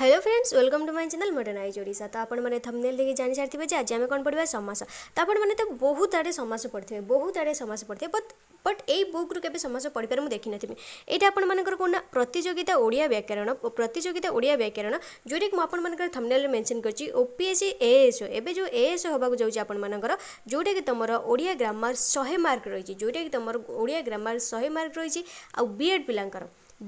Hello friends welcome to my channel मटन आई ओडा तो आपने थमेल देखिए जान सारी जे आज आम कौन पढ़ा समास तो आपने तो बहुत आड़े समास पढ़ते बहुत आड़े समास पढ़ते बट बट बुक बुक्रु के समास पारे मुझे देखी नी ये आपर कौन ना प्रतियोगिता ओडिया व्याकरण प्रतियोगिता ओडिया व्याकरण जोटा कि मुझे थमनेल मेनसन कर ओपीएससी एएसओ एव जो এএসও হওয়া যাচ্ছে আপনার যেটা কি তোমার ওড়িয়া গ্রামার শহে মার্ক রয়েছে जोटा कि तुम ओडिया ग्रामार শহে मार्क रही आउ বিএড पिला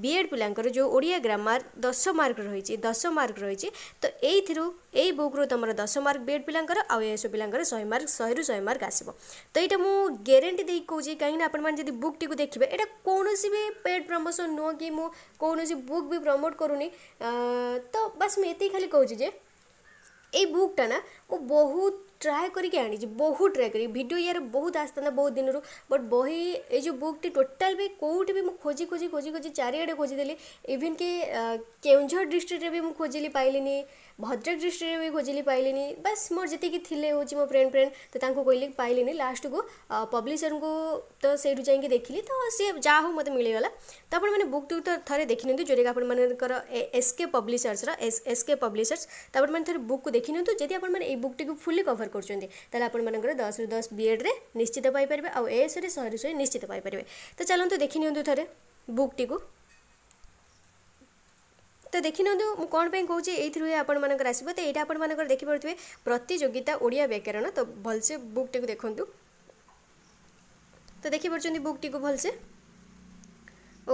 ବିଏଡ଼୍ ପିଲାଙ୍କର ଯେଉଁ ଓଡ଼ିଆ ଗ୍ରାମାର୍ ଦଶ ମାର୍କ ରହିଛି ଦଶ ମାର୍କ ରହିଛି ତ ଏଇଥିରୁ ଏଇ ବୁକ୍ରୁ ତୁମର ଦଶ ମାର୍କ ବିଏଡ଼୍ ପିଲାଙ୍କର ଆଉ ଏଏସ୍ଓ ପିଲାଙ୍କର ଶହେ ମାର୍କ ଶହେରୁ ଶହେ ମାର୍କ ଆସିବ ତ ଏଇଟା ମୁଁ ଗ୍ୟାରେଣ୍ଟି ଦେଇକି କହୁଛି କାହିଁକିନା ଆପଣମାନେ ଯଦି ବୁକ୍ଟିକୁ ଦେଖିବେ ଏଇଟା କୌଣସି ବି ପେଡ଼୍ ପ୍ରମୋସନ୍ ନୁହଁ କି ମୁଁ କୌଣସି ବୁକ୍ ବି ପ୍ରମୋଟ୍ କରୁନି ତ ବାସ୍ ମୁଁ ଏତିକି ଖାଲି କହୁଛି ଯେ ଏଇ ବୁକ୍ଟା ନା ମୁଁ ବହୁତ ଟ୍ରାଏ କରିକି ଆଣିଛି ବହୁତ ଟ୍ରାଏ କରିକି ଭିଡ଼ିଓ ଇଆର ବହୁତ ଆସିଥାନ୍ତା ବହୁତ ଦିନରୁ ବଟ୍ ବହି ଏ ଯେଉଁ ବୁକ୍ଟି ଟୋଟାଲ୍ ବି କେଉଁଠି ବି ମୁଁ ଖୋଜି ଖୋଜି ଖୋଜି ଖୋଜି ଚାରିଆଡ଼େ ଖୋଜିଦେଲି ଇଭିନ୍ କି କେଉଁଝର ଡିଷ୍ଟ୍ରିକ୍ଟରେ ବି ମୁଁ ଖୋଜିଲି ପାଇଲିନି भद्रक दृष्टि में भी खोजिली पाइली बस मोर जी थी मो फ्रेंड फ्रेंड तो कहली पाइली लास्ट को पब्लीसर को तो सही जाइए देखिली तो सी जहा हूँ मत मिलगला तो आप मैंने बुक तो थे देखी नि जो आप एसके पब्लीसर्स एसके पब्लीसर्स तो आप थे बुक को देखी नि आप बुक टी फुल्ली कवर कर हैं दस रु दस बी एड्रे निश्चित पारे आउ एस निश्चित पारे तो चलो देखी नि थे बुक टी তো ଦେଖିନିଅନ୍ତୁ ମୁଁ କ'ଣ ପାଇଁ କହୁଛି ଏଇଥିରୁ ହିଁ ଆପଣମାନଙ୍କର ଆସିବ ତ ଏଇଟା ଆପଣମାନଙ୍କର ଦେଖିପାରୁଥିବେ ପ୍ରତିଯୋଗିତା ଓଡ଼ିଆ ବ୍ୟାକରଣ ତ ଭଲସେ ବୁକ୍ଟିକୁ ଦେଖନ୍ତୁ ତ ଦେଖିପାରୁଛନ୍ତି ବୁକ୍ଟିକୁ ଭଲସେ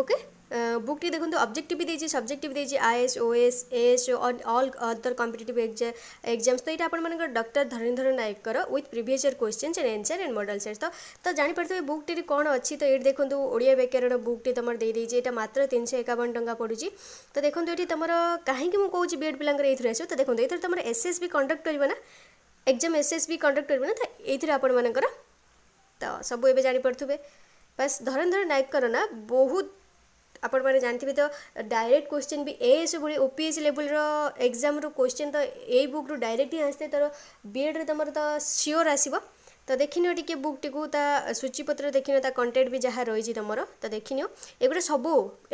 ଓକେ বুকটি দেখুন অবজেক্টিভ দিয়েছি সবজেক্টিভ দিয়েছি IAS OAS AS on all other competitive exams তো এটা আপনার ডক্টর ধরণীধর নায়কর with previous year questions and answer and model set তো তো জাঁপারে বুকটি কোণ অছি তো এটি দেখুন ওড়িয়া ব্যাকরণ বুকটি তোমার দিয়ে দিয়েছি এটা মাত্র তিনশো একাবন টাকা পড়ুছি তো দেখুন এটি তোমার কাহিঁকি মু কৌছি বিএড পিলাঙ্কর এইথরে আসবে তো দেখুন এইথরে তোমার এসএসবি কন্ডক্ট করবে না এক্সাম এসএসবি কন্ডক্ট করবে না তো এইথরে আপনার তো সবু এবে জাঁপারে বাস ধরণীধর নায়কর না বহুত আপন মানে জানতিবি তো ডাইরেক্ট কোশ্চেন বি এএসও বুড়ি ওপিএসসি লেভেলৰ এক্সামৰ কোশ্চেন তো এই বুকৰ ডাইৰেক্টই আহে তৰ বিএডৰ তমৰ তো সিওর আছিবো তো দেখিনিও টিকে বুক টিগো তা সূচি পত্ৰ দেখিনো তা কন্টেন্ট বি জহা ৰৈজি তমৰ তা দেখিনিও এগুৰা সব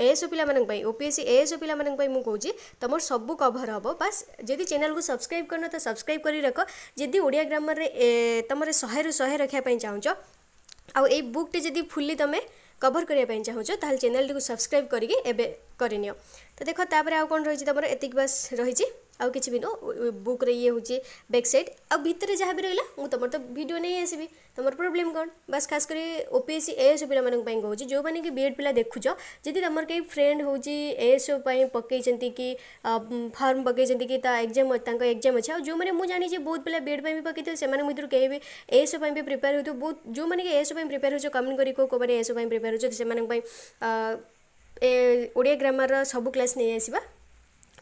এএসও পিলা মানক বাই ওপিএসসি এএসও পিলা মানক বাই মই কওজি তমৰ সব কভাৰ হব باس যদি চেনেল গু সাবস্ক্রাইব কৰনা তা সাবস্ক্রাইব কৰি ৰখো যদি ওড়িয়া গ্রামাৰৰে তমৰ সহায়ৰ সহায় ৰখা পই চাওঁচো আৰু এই বুকটি যদি ফুলি তুমি କଭର୍ କରିବା ପାଇଁ ଚାହୁଁଛ ତାହେଲେ ଚ୍ୟାନେଲ୍ଟିକୁ ସବସ୍କ୍ରାଇବ୍ କରିକି ଏବେ କରିନିଅ ତ ଦେଖ ତାପରେ ଆଉ କ'ଣ ରହିଛି ତୁମର ଏତିକି ବାସ୍ ରହିଛି आउ कि भी नो बुक ये हूँ बैक्सइड आ भितर जहाँ भी रहा मुझ तुम तो भिड नहीं आसबी तुम प्रोब्लेम कौन बास खास कर ओपीएससी एएस पाई कौन जो मैंने कि बीएड पिला देखु जी तुम कहीं फ्रेंड हूँ एएस पकई कि फर्म पकई कि एक्जाम एक्जाम अच्छे जो मैंने मुझे जानी बहुत पिला बीएड पर भी पकई थे मित्र कहीं भी एएस भी प्रिपेयर होती बहुत जो मैंने कि एएस प्रिपेयर हो कमेंट करो कौ मैंने एएस प्रिपेयर होने ओडिया ग्रामर सब क्लास नहीं आसवा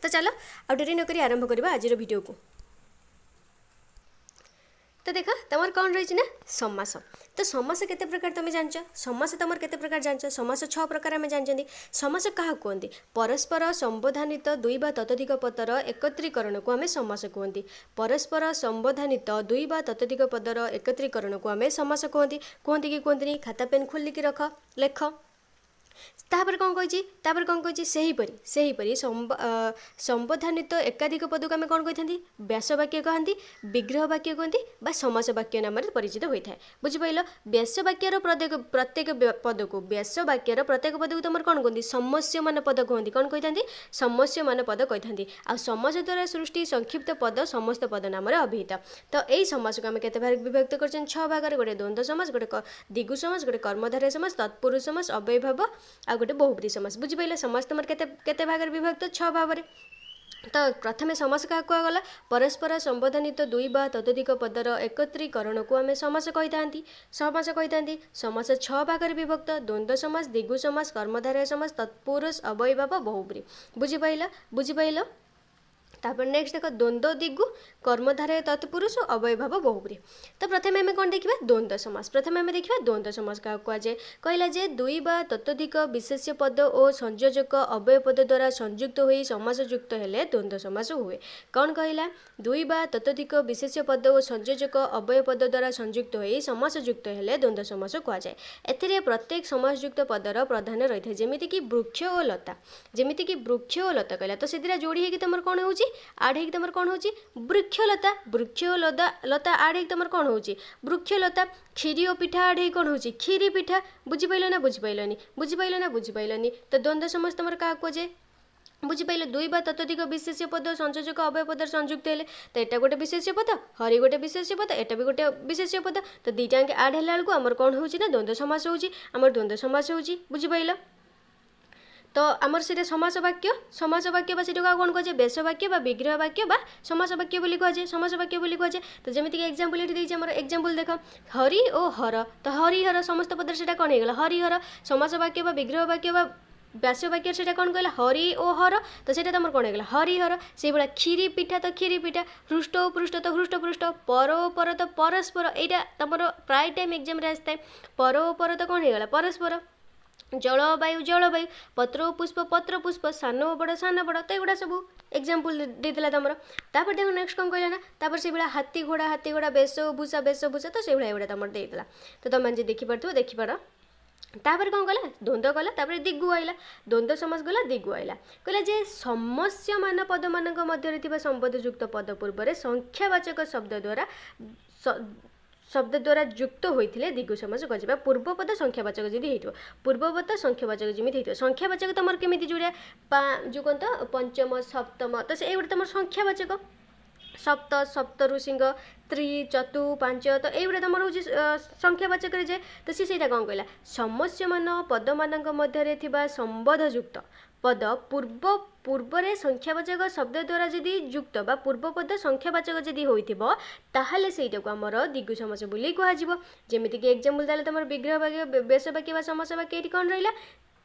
ତ ଚାଲ ଆଉ ଡେରି ନକରି ଆରମ୍ଭ କରିବା ଆଜିର ଭିଡ଼ିଓକୁ ତ ଦେଖ ତମର କ'ଣ ରହିଛି ନା ସମାସ ତ ସମାସ କେତେ ପ୍ରକାର ତମେ ଜାଣିଛ ସମାସ ତମର କେତେ ପ୍ରକାର ଜାଣିଛ ସମାସ ଛଅ ପ୍ରକାର ଆମେ ଜାଣିଛନ୍ତି ସମାସ କାହା କୁହନ୍ତି ପରସ୍ପର ସମ୍ବୋଧାନିତ ଦୁଇ ବା ତତଧିକ ପଦର ଏକତ୍ରୀକରଣକୁ ଆମେ ସମାସ କୁହନ୍ତି ପରସ୍ପର ସମ୍ବୋଧାନିତ ଦୁଇ ବା ତତଧିକ ପଦର ଏକତ୍ରୀକରଣକୁ ଆମେ ସମାସ କୁହନ୍ତି କୁହନ୍ତି କି କୁହନ୍ତିନି ଖାତା ପେନ୍ ଖୋଲିକି ରଖ ଲେଖ ତାପରେ କ'ଣ କହିଛି ତାପରେ କ'ଣ କହିଛି ସେହିପରି ସେହିପରି ସମ୍ବଧାନିତ ଏକାଧିକ ପଦକୁ ଆମେ କ'ଣ କହିଥାନ୍ତି ବ୍ୟାସବାକ୍ୟ କହନ୍ତି ବିଗ୍ରହ ବାକ୍ୟ କୁହନ୍ତି ବା ସମାସ ବାକ୍ୟ ନାମରେ ପରିଚିତ ହୋଇଥାଏ ବୁଝିପାରିଲ ବ୍ୟାସବାକ୍ୟର ପ୍ରତ୍ୟେକ ପ୍ରତ୍ୟେକ ପଦକୁ ବ୍ୟାସବାକ୍ୟର ପ୍ରତ୍ୟେକ ପଦକୁ ତୁମର କ'ଣ କୁହନ୍ତି ସମସ୍ୟମାନ ପଦ କୁହନ୍ତି କ'ଣ କହିଥାନ୍ତି ସମସ୍ୟମାନ ପଦ କହିଥାନ୍ତି ଆଉ ସମାଜ ଦ୍ୱାରା ସୃଷ୍ଟି ସଂକ୍ଷିପ୍ତ ପଦ ସମସ୍ତ ପଦ ନାମରେ ଅଭିହିତ ତ ଏହି ସମାଜକୁ ଆମେ କେତେ ଭାଗ ବିଭକ୍ତ କରିଛନ୍ତି ଛଅ ଭାଗରେ ଗୋଟେ ଦ୍ୱନ୍ଦ୍ୱ ସମାଜ ଗୋଟେ ଦିଗୁ ସମାଜ ଗୋଟେ କର୍ମଧାରୀ ସମାଜ ତତ୍ପୁରୁଷ ସମାଜ ଅବୈଭବ ଆଉ ଗୋଟେ ବହୁପ୍ରିୟ ସମାସ ବୁଝିପାରିଲେ ସମାସ ତୁମର କେତେ କେତେ ଭାଗରେ ବିଭକ୍ତ ଛଅ ଭାବରେ ତ ପ୍ରଥମେ ସମାସ କାହା କୁହାଗଲା ପରସ୍ପର ସମ୍ବୋଧନିତ ଦୁଇ ବା ତଦଧିକ ପଦର ଏକତ୍ରୀକରଣକୁ ଆମେ ସମାସ କହିଥାନ୍ତି ସମାସ କହିଥାନ୍ତି ସମାସ ଛଅ ଭାଗରେ ବିଭକ୍ତ ଦ୍ୱନ୍ଦ୍ୱ ସମାସ ଦିଗୁ ସମାସ କର୍ମଧାରା ସମାସ ତତ୍ପୁରୁଷ ଅବୟବାବ ବହୁପ୍ରିୟ ବୁଝିପାରିଲ ବୁଝିପାରିଲ তারপর নেক্সট দেখ দ্বন্দ্ব দিগু কর্মধারে তৎপুরুষ অবয়ভাব বহুব্রী তো প্রথমে আমি কোণ দেখিবা দ্বন্দ্ব সমাস প্রথমে আমি দেখিবা দ্বন্দ্ব সমাস কাহু কুযায় কহিলা যে দুই বা ততোধিক বিশেষ্য পদ ও সংযোজক অবয় পদ দ্বারা সংযুক্ত হয়ে সমাস যুক্ত হলে দ্বন্দ্ব সমাস হুয়ে কোণ কহিলা দুই বা ততোধিক বিশেষ্য পদ ও সংযোজক অবয় পদ দ্বারা সংযুক্ত হয়ে সমাস যুক্ত হলে দ্বন্দ্ব সমাস কুযায় এতে প্রত্যেক সমাসযুক্ত পদর প্রধান রয়েছে যেমিতিকি বৃক্ষ ও লতা যেমিতিকি বৃক্ষ ও লতা কহিলা তো সেদিরা যোড়ি হয়েকি তোমার কোণ হচ্ছে ଆଡ଼ ହେଇକି ତମର କ'ଣ ହେଉଛି ବୃକ୍ଷଲତା ବୃକ୍ଷ ଲତା ଲତା ଆଡ଼ ହେଇକି ତମର କ'ଣ ହେଉଛି ବୃକ୍ଷଲତା କ୍ଷୀରି ଓ ପିଠା ଆଡ଼ ହେଇକି କ'ଣ ହେଉଛି କ୍ଷୀରି ପିଠା ବୁଝିପାରିଲ ନା ବୁଝିପାରିଲନି ବୁଝିପାରିଲ ନା ବୁଝିପାରିଲନି ତ ଦ୍ୱନ୍ଦ୍ୱ ସମସ୍ତେ ତମର କାହାକୁ କୁହାଯାଏ ବୁଝିପାରିଲେ ଦୁଇ ବା ତତଧିକ ବିଶେଷ୍ୟ ପଦ ସଂଯୋଜକ ଅଭୟ ପଦର ସଂଯୁକ୍ତ ହେଲେ ତ ଏଇଟା ଗୋଟେ ବିଶେଷ୍ୟ ପଦ ହରି ଗୋଟେ ବିଶେଷ୍ୟ ପଦ ଏଇଟା ବି ଗୋଟେ ବିଶେଷ୍ୟ ପଦ ତ ଦୁଇଟାଙ୍କ ଆଡ଼୍ ହେଲା ବେଳକୁ ଆମର କ'ଣ ହେଉଛି ନା ଦ୍ୱନ୍ଦ୍ୱ ସମାସ ହେଉଛି ଆମର ଦ୍ୱନ୍ଦ୍ୱ ସମାସ ହେଉଛି ବୁଝିପାରିଲ তো আমার সেটা সমাস বাক্য সমাস বাক্য বা সেটাকে কোণ কুহযায় বেশ বাক্য বা বিগ্রহ বাক্য বা সমাস বাক্য বলে কুহযায় সমাস বাক্য বলে কুহযায় তো যেমিতি এক্সাম্পল এটি দিয়েছি আমার এক্সাম্পল দেখ হরি ও হর তো হরি হর সমস্ত পদরে সেটা কোণ হয়ে গেল হরি হর সমাস বাক্য বা বিগ্রহ বাক্য বা ବ୍ୟାସ ବାକ୍ୟରେ ସେଇଟା କ'ଣ କହିଲା ହରି ଓ ହର ତ ସେଇଟା ତମର କ'ଣ ହେଇଗଲା ହରିହର ସେଇଭଳିଆ କ୍ଷୀରି ପିଠା ତ କ୍ଷୀରି ପିଠା ହୃଷ୍ଟ ଓ ପୃଷ୍ଠ ତ ହୃଷ୍ଟ ପୃଷ୍ଠ ପର ଓ ପର ତ ପରସ୍ପର ଏଇଟା ତମର ପ୍ରାୟ ଟାଇମ୍ ଏକ୍ଜାମ୍ରେ ଆସିଥାଏ ପର ଓ ପର ତ କ'ଣ ହେଇଗଲା ପରସ୍ପର ଜଳବାୟୁ ଜଳବାୟୁ ପତ୍ର ଓ ପୁଷ୍ପ ପତ୍ର ପୁଷ୍ପ ସାନ ଓ ବଡ଼ ସାନ ବଡ଼ ତ ଏଗୁଡ଼ା ସବୁ ଏକ୍ଜାମ୍ପଲ୍ ଦେଇଥିଲା ତମର ତାପରେ ଦେଖ ନେକ୍ସଟ କ'ଣ କହିଲା ନା ତାପରେ ସେଇଭଳିଆ ହାତୀ ଘୋଡ଼ା ହାତୀ ଘୋଡ଼ା ବେଶ ଭୂଷା ବେଶ ଭୂଷା ତ ସେଇଭଳିଆ ଏଗୁଡ଼ା ତମର ଦେଇଥିଲା ତ ତମେ ଯଦି ଦେଖିପାରୁଥିବ ଦେଖିପାର ତାପରେ କ'ଣ କଲା ଦ୍ୱନ୍ଦ୍ୱ କଲା ତାପରେ ଦିଗୁ ଆଇଲା ଦ୍ୱନ୍ଦ୍ୱ ସମାସ ଗଲା ଦିଗୁ ଆଇଲା କହିଲା ଯେ ସମସ୍ୟମାନ ପଦମାନଙ୍କ ମଧ୍ୟରେ ଥିବା ସମ୍ବନ୍ଧଯୁକ୍ତ ପଦ ପୂର୍ବରେ ସଂଖ୍ୟାବାଚକ ଶବ୍ଦ ଦ୍ୱାରା शब्दद्वारा जुक्त हुँदै दि पूर्वपद संवाचक जिम्मे है थियो पूर्वपद संवाचक जिम्मे है थियो संख्यावाचक त म के जुक पञ्चम सप्तम त एउटा तर संख्यावाचक सप्त सप्त ऋ त्रि चतु पाँच त एगुडा त मख्यावाचक समस्या समस्यमान पद मना सम्बन्धयुक्त पद पूर्व ପୂର୍ବରେ ସଂଖ୍ୟାବାଚକ ଶବ୍ଦ ଦ୍ୱାରା ଯଦି ଯୁକ୍ତ ବା ପୂର୍ବପଦ ସଂଖ୍ୟାବାଚକ ଯଦି ହୋଇଥିବ ତାହେଲେ ସେଇଟାକୁ ଆମର ଦିଗୁ ସମାସ ବୋଲି କୁହାଯିବ ଯେମିତିକି ଏକ୍ଜାମ୍ପଲ୍ ତାହେଲେ ତୁମର ବିଗ୍ରହ ବାକ୍ୟ ବେଶ ବାକ୍ୟ ବା ସମାସ ବାକ୍ୟ ଏଇଠି କ'ଣ ରହିଲା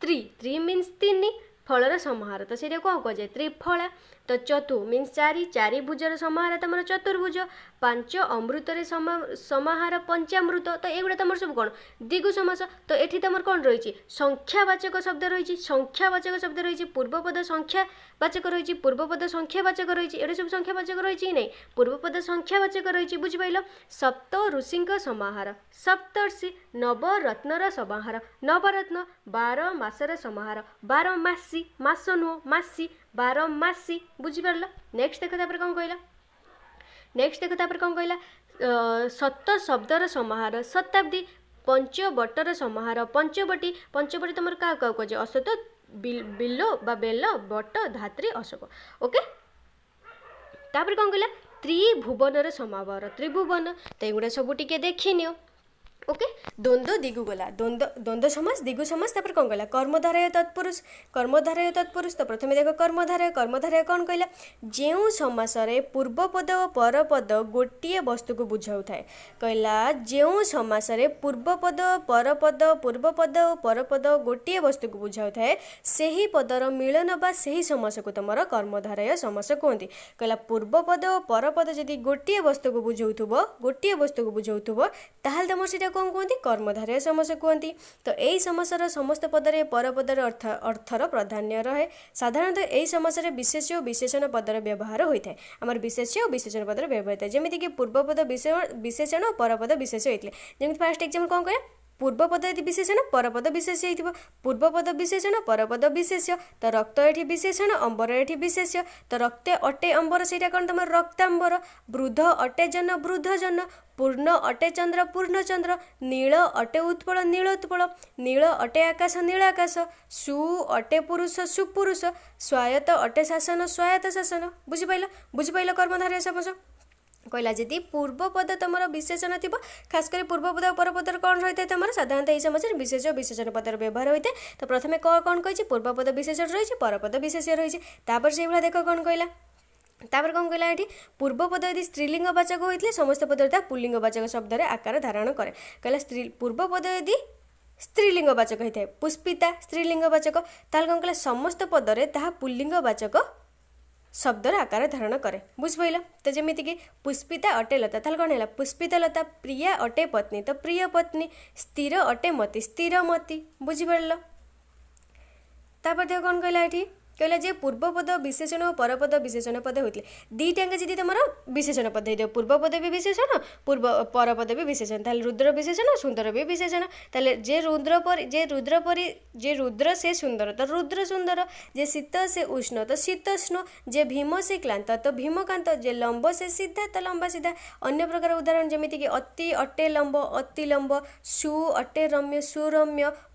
ତ୍ରି ତ୍ରି ମିନ୍ସ ତିନି ଫଳର ସମାହାର ତ ସେଇଟା କ'ଣ କୁହାଯାଏ ତ୍ରିଫଳା ତ ଚତୁ ମିନ୍ସ ଚାରି ଚାରି ଭୁଜର ସମାହାର ତମର ଚତୁର୍ଭୁଜ ପାଞ୍ଚ ଅମୃତରେ ସମାହାର ପଞ୍ଚାମୃତ ତ ଏଗୁଡ଼ା ତମର ସବୁ କ'ଣ ଦିଗୁ ସମାସ ତ ଏଠି ତମର କ'ଣ ରହିଛି ସଂଖ୍ୟାବାଚକ ଶବ୍ଦ ରହିଛି ସଂଖ୍ୟାବାଚକ ଶବ୍ଦ ରହିଛି ପୂର୍ବପଦ ସଂଖ୍ୟାବାଚକ ରହିଛି ପୂର୍ବପଦ ସଂଖ୍ୟାବାଚକ ରହିଛି ଏଠି ସବୁ ସଂଖ୍ୟାବାଚକ ରହିଛି କି ନାହିଁ ପୂର୍ବପଦ ସଂଖ୍ୟାବାଚକ ରହିଛି ବୁଝିପାରିଲ ସପ୍ତ ଋଷିଙ୍କ ସମାହାର ସପ୍ତର୍ଷି ନବରତ୍ନର ସମାହାର ନବରତ୍ନ ବାର ମାସର ସମାହାର ବାର ମାସି ମାସ ନୁହଁ ମାସି ବାରମାସି ବୁଝିପାରିଲ ନେକ୍ସଟ ଦେଖ ତାପରେ କ'ଣ କହିଲା ନେକ୍ସଟ ଦେଖ ତାପରେ କ'ଣ କହିଲା ସତ ଶବ୍ଦର ସମାହାର ଶତାବ୍ଦୀ ପଞ୍ଚବଟର ସମାହାର ପଞ୍ଚବଟି ପଞ୍ଚବଟି ତୁମର କାହାକୁ କାହାକୁ କହୁଛି ଅସତ ବିଲ ବା ବେଲ ବଟ ଧାତ୍ରୀ ଅଶୋକ ଓକେ ତାପରେ କ'ଣ କହିଲା ତ୍ରିଭୁବନର ସମାବର ତ୍ରିଭୁବନ ତ ଏଗୁଡ଼ା ସବୁ ଟିକେ ଦେଖିନିଅ ଓକେ ଦ୍ୱନ୍ଦ୍ୱ ଦିଗୁ ଗଲା ଦ୍ୱନ୍ଦ୍ୱ ଦ୍ୱନ୍ଦ୍ୱ ସମାସ ଦିଗୁ ସମାସ ତାପରେ କ'ଣ କହିଲା କର୍ମଧାରୟ ତତ୍ପୁରୁଷ କର୍ମଧାରୟ ତତ୍ପୁରୁଷ ତ ପ୍ରଥମେ ଦେଖ କର୍ମଧାରୟ କର୍ମଧାରୟ କ'ଣ କହିଲା ଯେଉଁ ସମାସରେ ପୂର୍ବପଦ ଓ ପରପଦ ଗୋଟିଏ ବସ୍ତୁକୁ ବୁଝାଉଥାଏ କହିଲା ଯେଉଁ ସମାସରେ ପୂର୍ବପଦ ଓ ପରପଦ ପୂର୍ବପଦ ଓ ପରପଦ ଗୋଟିଏ ବସ୍ତୁକୁ ବୁଝାଉଥାଏ ସେହି ପଦର ମିଳନ ବା ସେହି ସମାସକୁ ତୁମର କର୍ମଧାରୟ ସମାସ କୁହନ୍ତି କହିଲା ପୂର୍ବପଦ ଓ ପରପଦ ଯଦି ଗୋଟିଏ ବସ୍ତୁକୁ ବୁଝାଉଥିବ ଗୋଟିଏ ବସ୍ତୁକୁ ବୁଝାଉଥିବ ତାହେଲେ ତୁମର ସେଇଟା कौन कहते कर्मधारय समस्या कहते तो यही समस्या समस्त पदर पर पदर अर्थ अर्थर प्राधान्य रहे साधारणतः यही समस्या विशेष और विशेषण पदर व्यवहार होता है आम विशेष और विशेषण पदर व्यवहार होता है जमीक पूर्वपद विशेषण और परपद विशेष होते हैं जमी फास्ट एक्जाम कौन कहें पूर्वपद यति विशेषण परपद विशेष ए पूर्वपद विशेषण परपद विशेष त रक्त एठी विशेषण अम्बर एठ विशेष त रक्ते अटे अम्बर सही त म रक्ताम्बर वृद्ध अटे जन वृद्ध जन पूर्ण अटे चन्द्र पूर्ण चन्द्र नील अटे उत्पल नील नील अटे आकाश आकाश सु अटे पुरुष सुपुष स्वायत अटे शासन स्वायत शासन बुझि पार बुझिपर्मधारा কহিলা যদি পূর্বপদ তোমার বিশেষণ থাকবে খাস করে পূর্বপদ উপরপদর কম রয়েছে তোমার সাধারণত এই সমাজের বিশেষ ও বিশেষণ পদর ব্যবহার হয়ে তো প্রথমে ক কম কী পূর্বপদ বিশেষণ রয়েছে পরপদ বিশেষ রয়েছে তাপরে সেইভাবে দেখ কম কহিলা ତାପରେ କ'ଣ କହିଲା ଏଠି ପୂର୍ବ ପଦ ଯଦି ସ୍ତ୍ରୀଲିଙ୍ଗ ବାଚକ ହୋଇଥିଲେ ସମସ୍ତ ପଦରେ ତାହା ପୁଲ୍ଲିଙ୍ଗ ବାଚକ ଶବ୍ଦରେ ଆକାର ଧାରଣ କରେ କହିଲା ସ୍ତ୍ରୀ ପୂର୍ବ ପଦ ଯଦି ସ୍ତ୍ରୀଲିଙ୍ଗ ବାଚକ ହୋଇଥାଏ ପୁଷ୍ପିତା ସ୍ତ୍ରୀଲିଙ୍ଗ ବାଚକ ତାହେଲେ କ'ଣ କହିଲା ସମସ୍ତ ପଦରେ ତାହା ପୁଲ୍ଲିଙ୍ଗ ବାଚକ ଶବ୍ଦର ଆକାର ଧାରଣ କରେ ବୁଝିପାରିଲ ତ ଯେମିତିକି ପୁଷ୍ପିତା ଅଟେ ଲତା ତାହେଲେ କ'ଣ ହେଲା ପୁଷ୍ପିତା ଲତା ପ୍ରିୟା ଅଟେ ପତ୍ନୀ ତ ପ୍ରିୟ ପତ୍ନୀ ସ୍ଥିର ଅଟେ ମତି ସ୍ଥିର ମତି ବୁଝିପାରିଲ ତାପରେ କ'ଣ କହିଲା ଏଠି क्या पूर्वपद विशेषण और परपद विशेषण पद हुन्छ दुईटाङ्गे जिमर विशेषण पद हैदियो पूर्वपद विशेषण पूर्व पूर्वी विशेषण रुद्र विशेषण सुन्दर विशेषण जे रुद्र पर जे रुद्र जे रुद्र से सुंदर रुद्र सुंदर जे शीत से उष्ण शीत जे भीम से क्लांत क्लान्त जे लंब से सीधा त लम्बा सीधा अन्य प्रकार उदाहरण अति अटे लंब अति लंब सु अटे रम्य सु र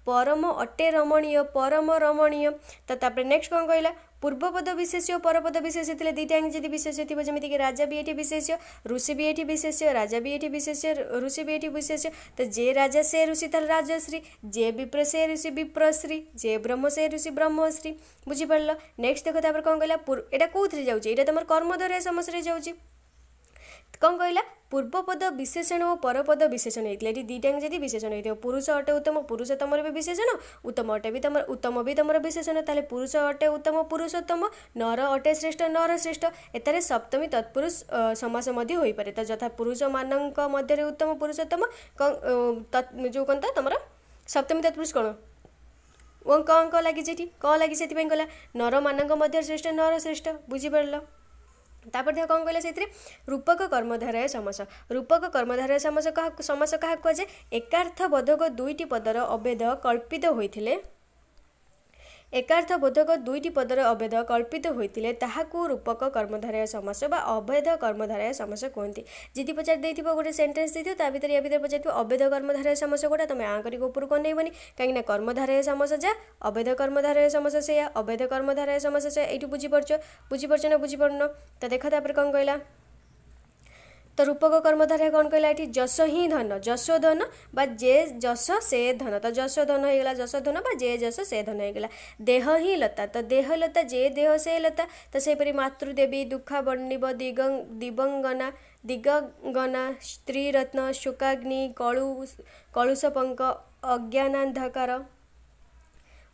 ପରମ ଅଟେ ରମଣୀୟ ପରମ ରମଣୀୟ ତ ତାପରେ ନେକ୍ସଟ କ'ଣ କହିଲା ପୂର୍ବପଦ ବିଶେଷ୍ୟ ପରପଦ ବିଶେଷ୍ୟ ଥିଲେ ଦୁଇଟା ଯାକ ଯଦି ବିଶେଷ୍ୟ ଥିବ ଯେମିତିକି ରାଜା ବି ଏଠି ବିଶେଷ୍ୟ ଋଷି ବି ଏଠି ବିଶେଷ୍ୟ ରାଜା ବି ଏଠି ବିଶେଷ୍ୟ ଋଷି ବି ଏଠି ବିଶେଷ୍ୟ ତ ଯେ ରାଜା ସେ ଋଷି ତାହେଲେ ରାଜଶ୍ରୀ ଯେ ବିପ୍ର ସେ ଋଷି ବିପ୍ରଶ୍ରୀ ଯେ ବ୍ରହ୍ମ ସେ ଋଷି ବ୍ରହ୍ମଶ୍ରୀ ବୁଝିପାରିଲ ନେକ୍ସଟ ଦେଖ ତାପରେ କ'ଣ କହିଲା ଏଇଟା କେଉଁଥିରେ ଯାଉଛି ଏଇଟା ତମର କର୍ମଦ୍ୱାରା ସମସ୍ୟାରେ ଯାଉଛି କ'ଣ କହିଲା ପୂର୍ବପଦ ବିଶେଷଣ ଓ ପରପଦ ବିଶେଷଣ ହେଇଥିଲେ ଏଠି ଦୁଇଟାଙ୍କ ଯଦି ବିଶେଷଣ ହେଇଥିବ ପୁରୁଷ ଅଟେ ଉତ୍ତମ ପୁରୁଷ ତମର ବି ବିଶେଷଣ ଉତ୍ତମ ଅଟେ ବି ତମର ଉତ୍ତମ ବି ତମର ବିଶେଷଣ ତାହେଲେ ପୁରୁଷ ଅଟେ ଉତ୍ତମ ପୁରୁଷୋତ୍ତମ ନର ଅଟେ ଶ୍ରେଷ୍ଠ ନର ଶ୍ରେଷ୍ଠ ଏଥିରେ ସପ୍ତମୀ ତତ୍ପୁରୁଷ ସମାସ ମଧ୍ୟ ହୋଇପାରେ ତ ଯଥା ପୁରୁଷମାନଙ୍କ ମଧ୍ୟରେ ଉତ୍ତମ ପୁରୁଷୋତ୍ତମ ଯେଉଁ କ'ଣ ତ ତମର ସପ୍ତମୀ ତତ୍ପୁରୁଷ କ'ଣ କ'ଣ କ'ଣ ଲାଗିଛି ଏଠି କ'ଣ ଲାଗିଛି ସେଥିପାଇଁ କହିଲା ନରମାନଙ୍କ ମଧ୍ୟରେ ଶ୍ରେଷ୍ଠ ନର ଶ୍ରେଷ୍ଠ ବୁଝିପାରିଲ ତାପରେ ଦେଖ କ'ଣ କହିଲେ ସେଇଥିରେ ରୂପକ କର୍ମଧାରୟ ସମାସ ରୂପକ କର୍ମଧାରାୟ ସମାସ କାହାକୁ ସମାସ କାହାକୁ କୁହାଯାଏ ଏକାର୍ଥ ବୋଧକ ଦୁଇଟି ପଦର ଅଭେଦ କଳ୍ପିତ ହୋଇଥିଲେ ଏକାର୍ଥ ବୋଧକ ଦୁଇଟି ପଦର ଅବେଦ କଳ୍ପିତ ହୋଇଥିଲେ ତାହାକୁ ରୂପକ କର୍ମଧାରୟ ସମାସ ବା ଅବେଧ କର୍ମଧାରୟ ସମାସ କୁହନ୍ତି ଯଦି ପଚାରି ଦେଇଥିବ ଗୋଟେ ସେଣ୍ଟେନ୍ସ ଦେଇଥିବ ତା ଭିତରେ ୟା ଭିତରେ ପଚାରିଥିବ ଅବେଧ କର୍ମଧାରୟ ସମାସ ଗୋଟା ତୁମେ ଆଁ କରିକି ଉପରକୁ ନେଇବନି କାହିଁକି ନା କର୍ମଧାରୟ ସମାସ ଯା ଅବେଧ କର୍ମଧାରୟ ସମାସ ସେଇଆ ଅବେଧ କର୍ମଧାରୟ ସମାସ ସେଇଆ ଏଇଠୁ ବୁଝିପାରୁଛ ବୁଝିପାରୁଛ ନା ବୁଝିପାରୁନ ତ ଦେଖ ତାପରେ କ'ଣ କହିଲା ତ ରୂପକ କର୍ମଧାରୟ କ'ଣ କହିଲା ଏଠି ଯଶ ହିଁ ଧନ ଯଶ ଧନ ବା ଯେ ଯଶ ସେ ଧନ ତ ଯଶ ଧନ ହେଇଗଲା ଯଶ ଧନ ବା ଯେ ଯଶ ସେ ଧନ ହେଇଗଲା ଦେହ ହିଁ ଲତା ତ ଦେହ ଲତା ଯେ ଦେହ ସେ ଲତା ତ ସେହିପରି ମାତୃଦେବୀ ଦୁଃଖା ବର୍ଣ୍ଣିବ ଦିଗ ଦିବଙ୍ଗନା ଦିଗଙ୍ଗନା ସ୍ତ୍ରୀରତ୍ନ ଶୁକାଗ୍ନି କଳୁ କଳୁଷ ପଙ୍କ ଅଜ୍ଞାନାନ୍ଧକାର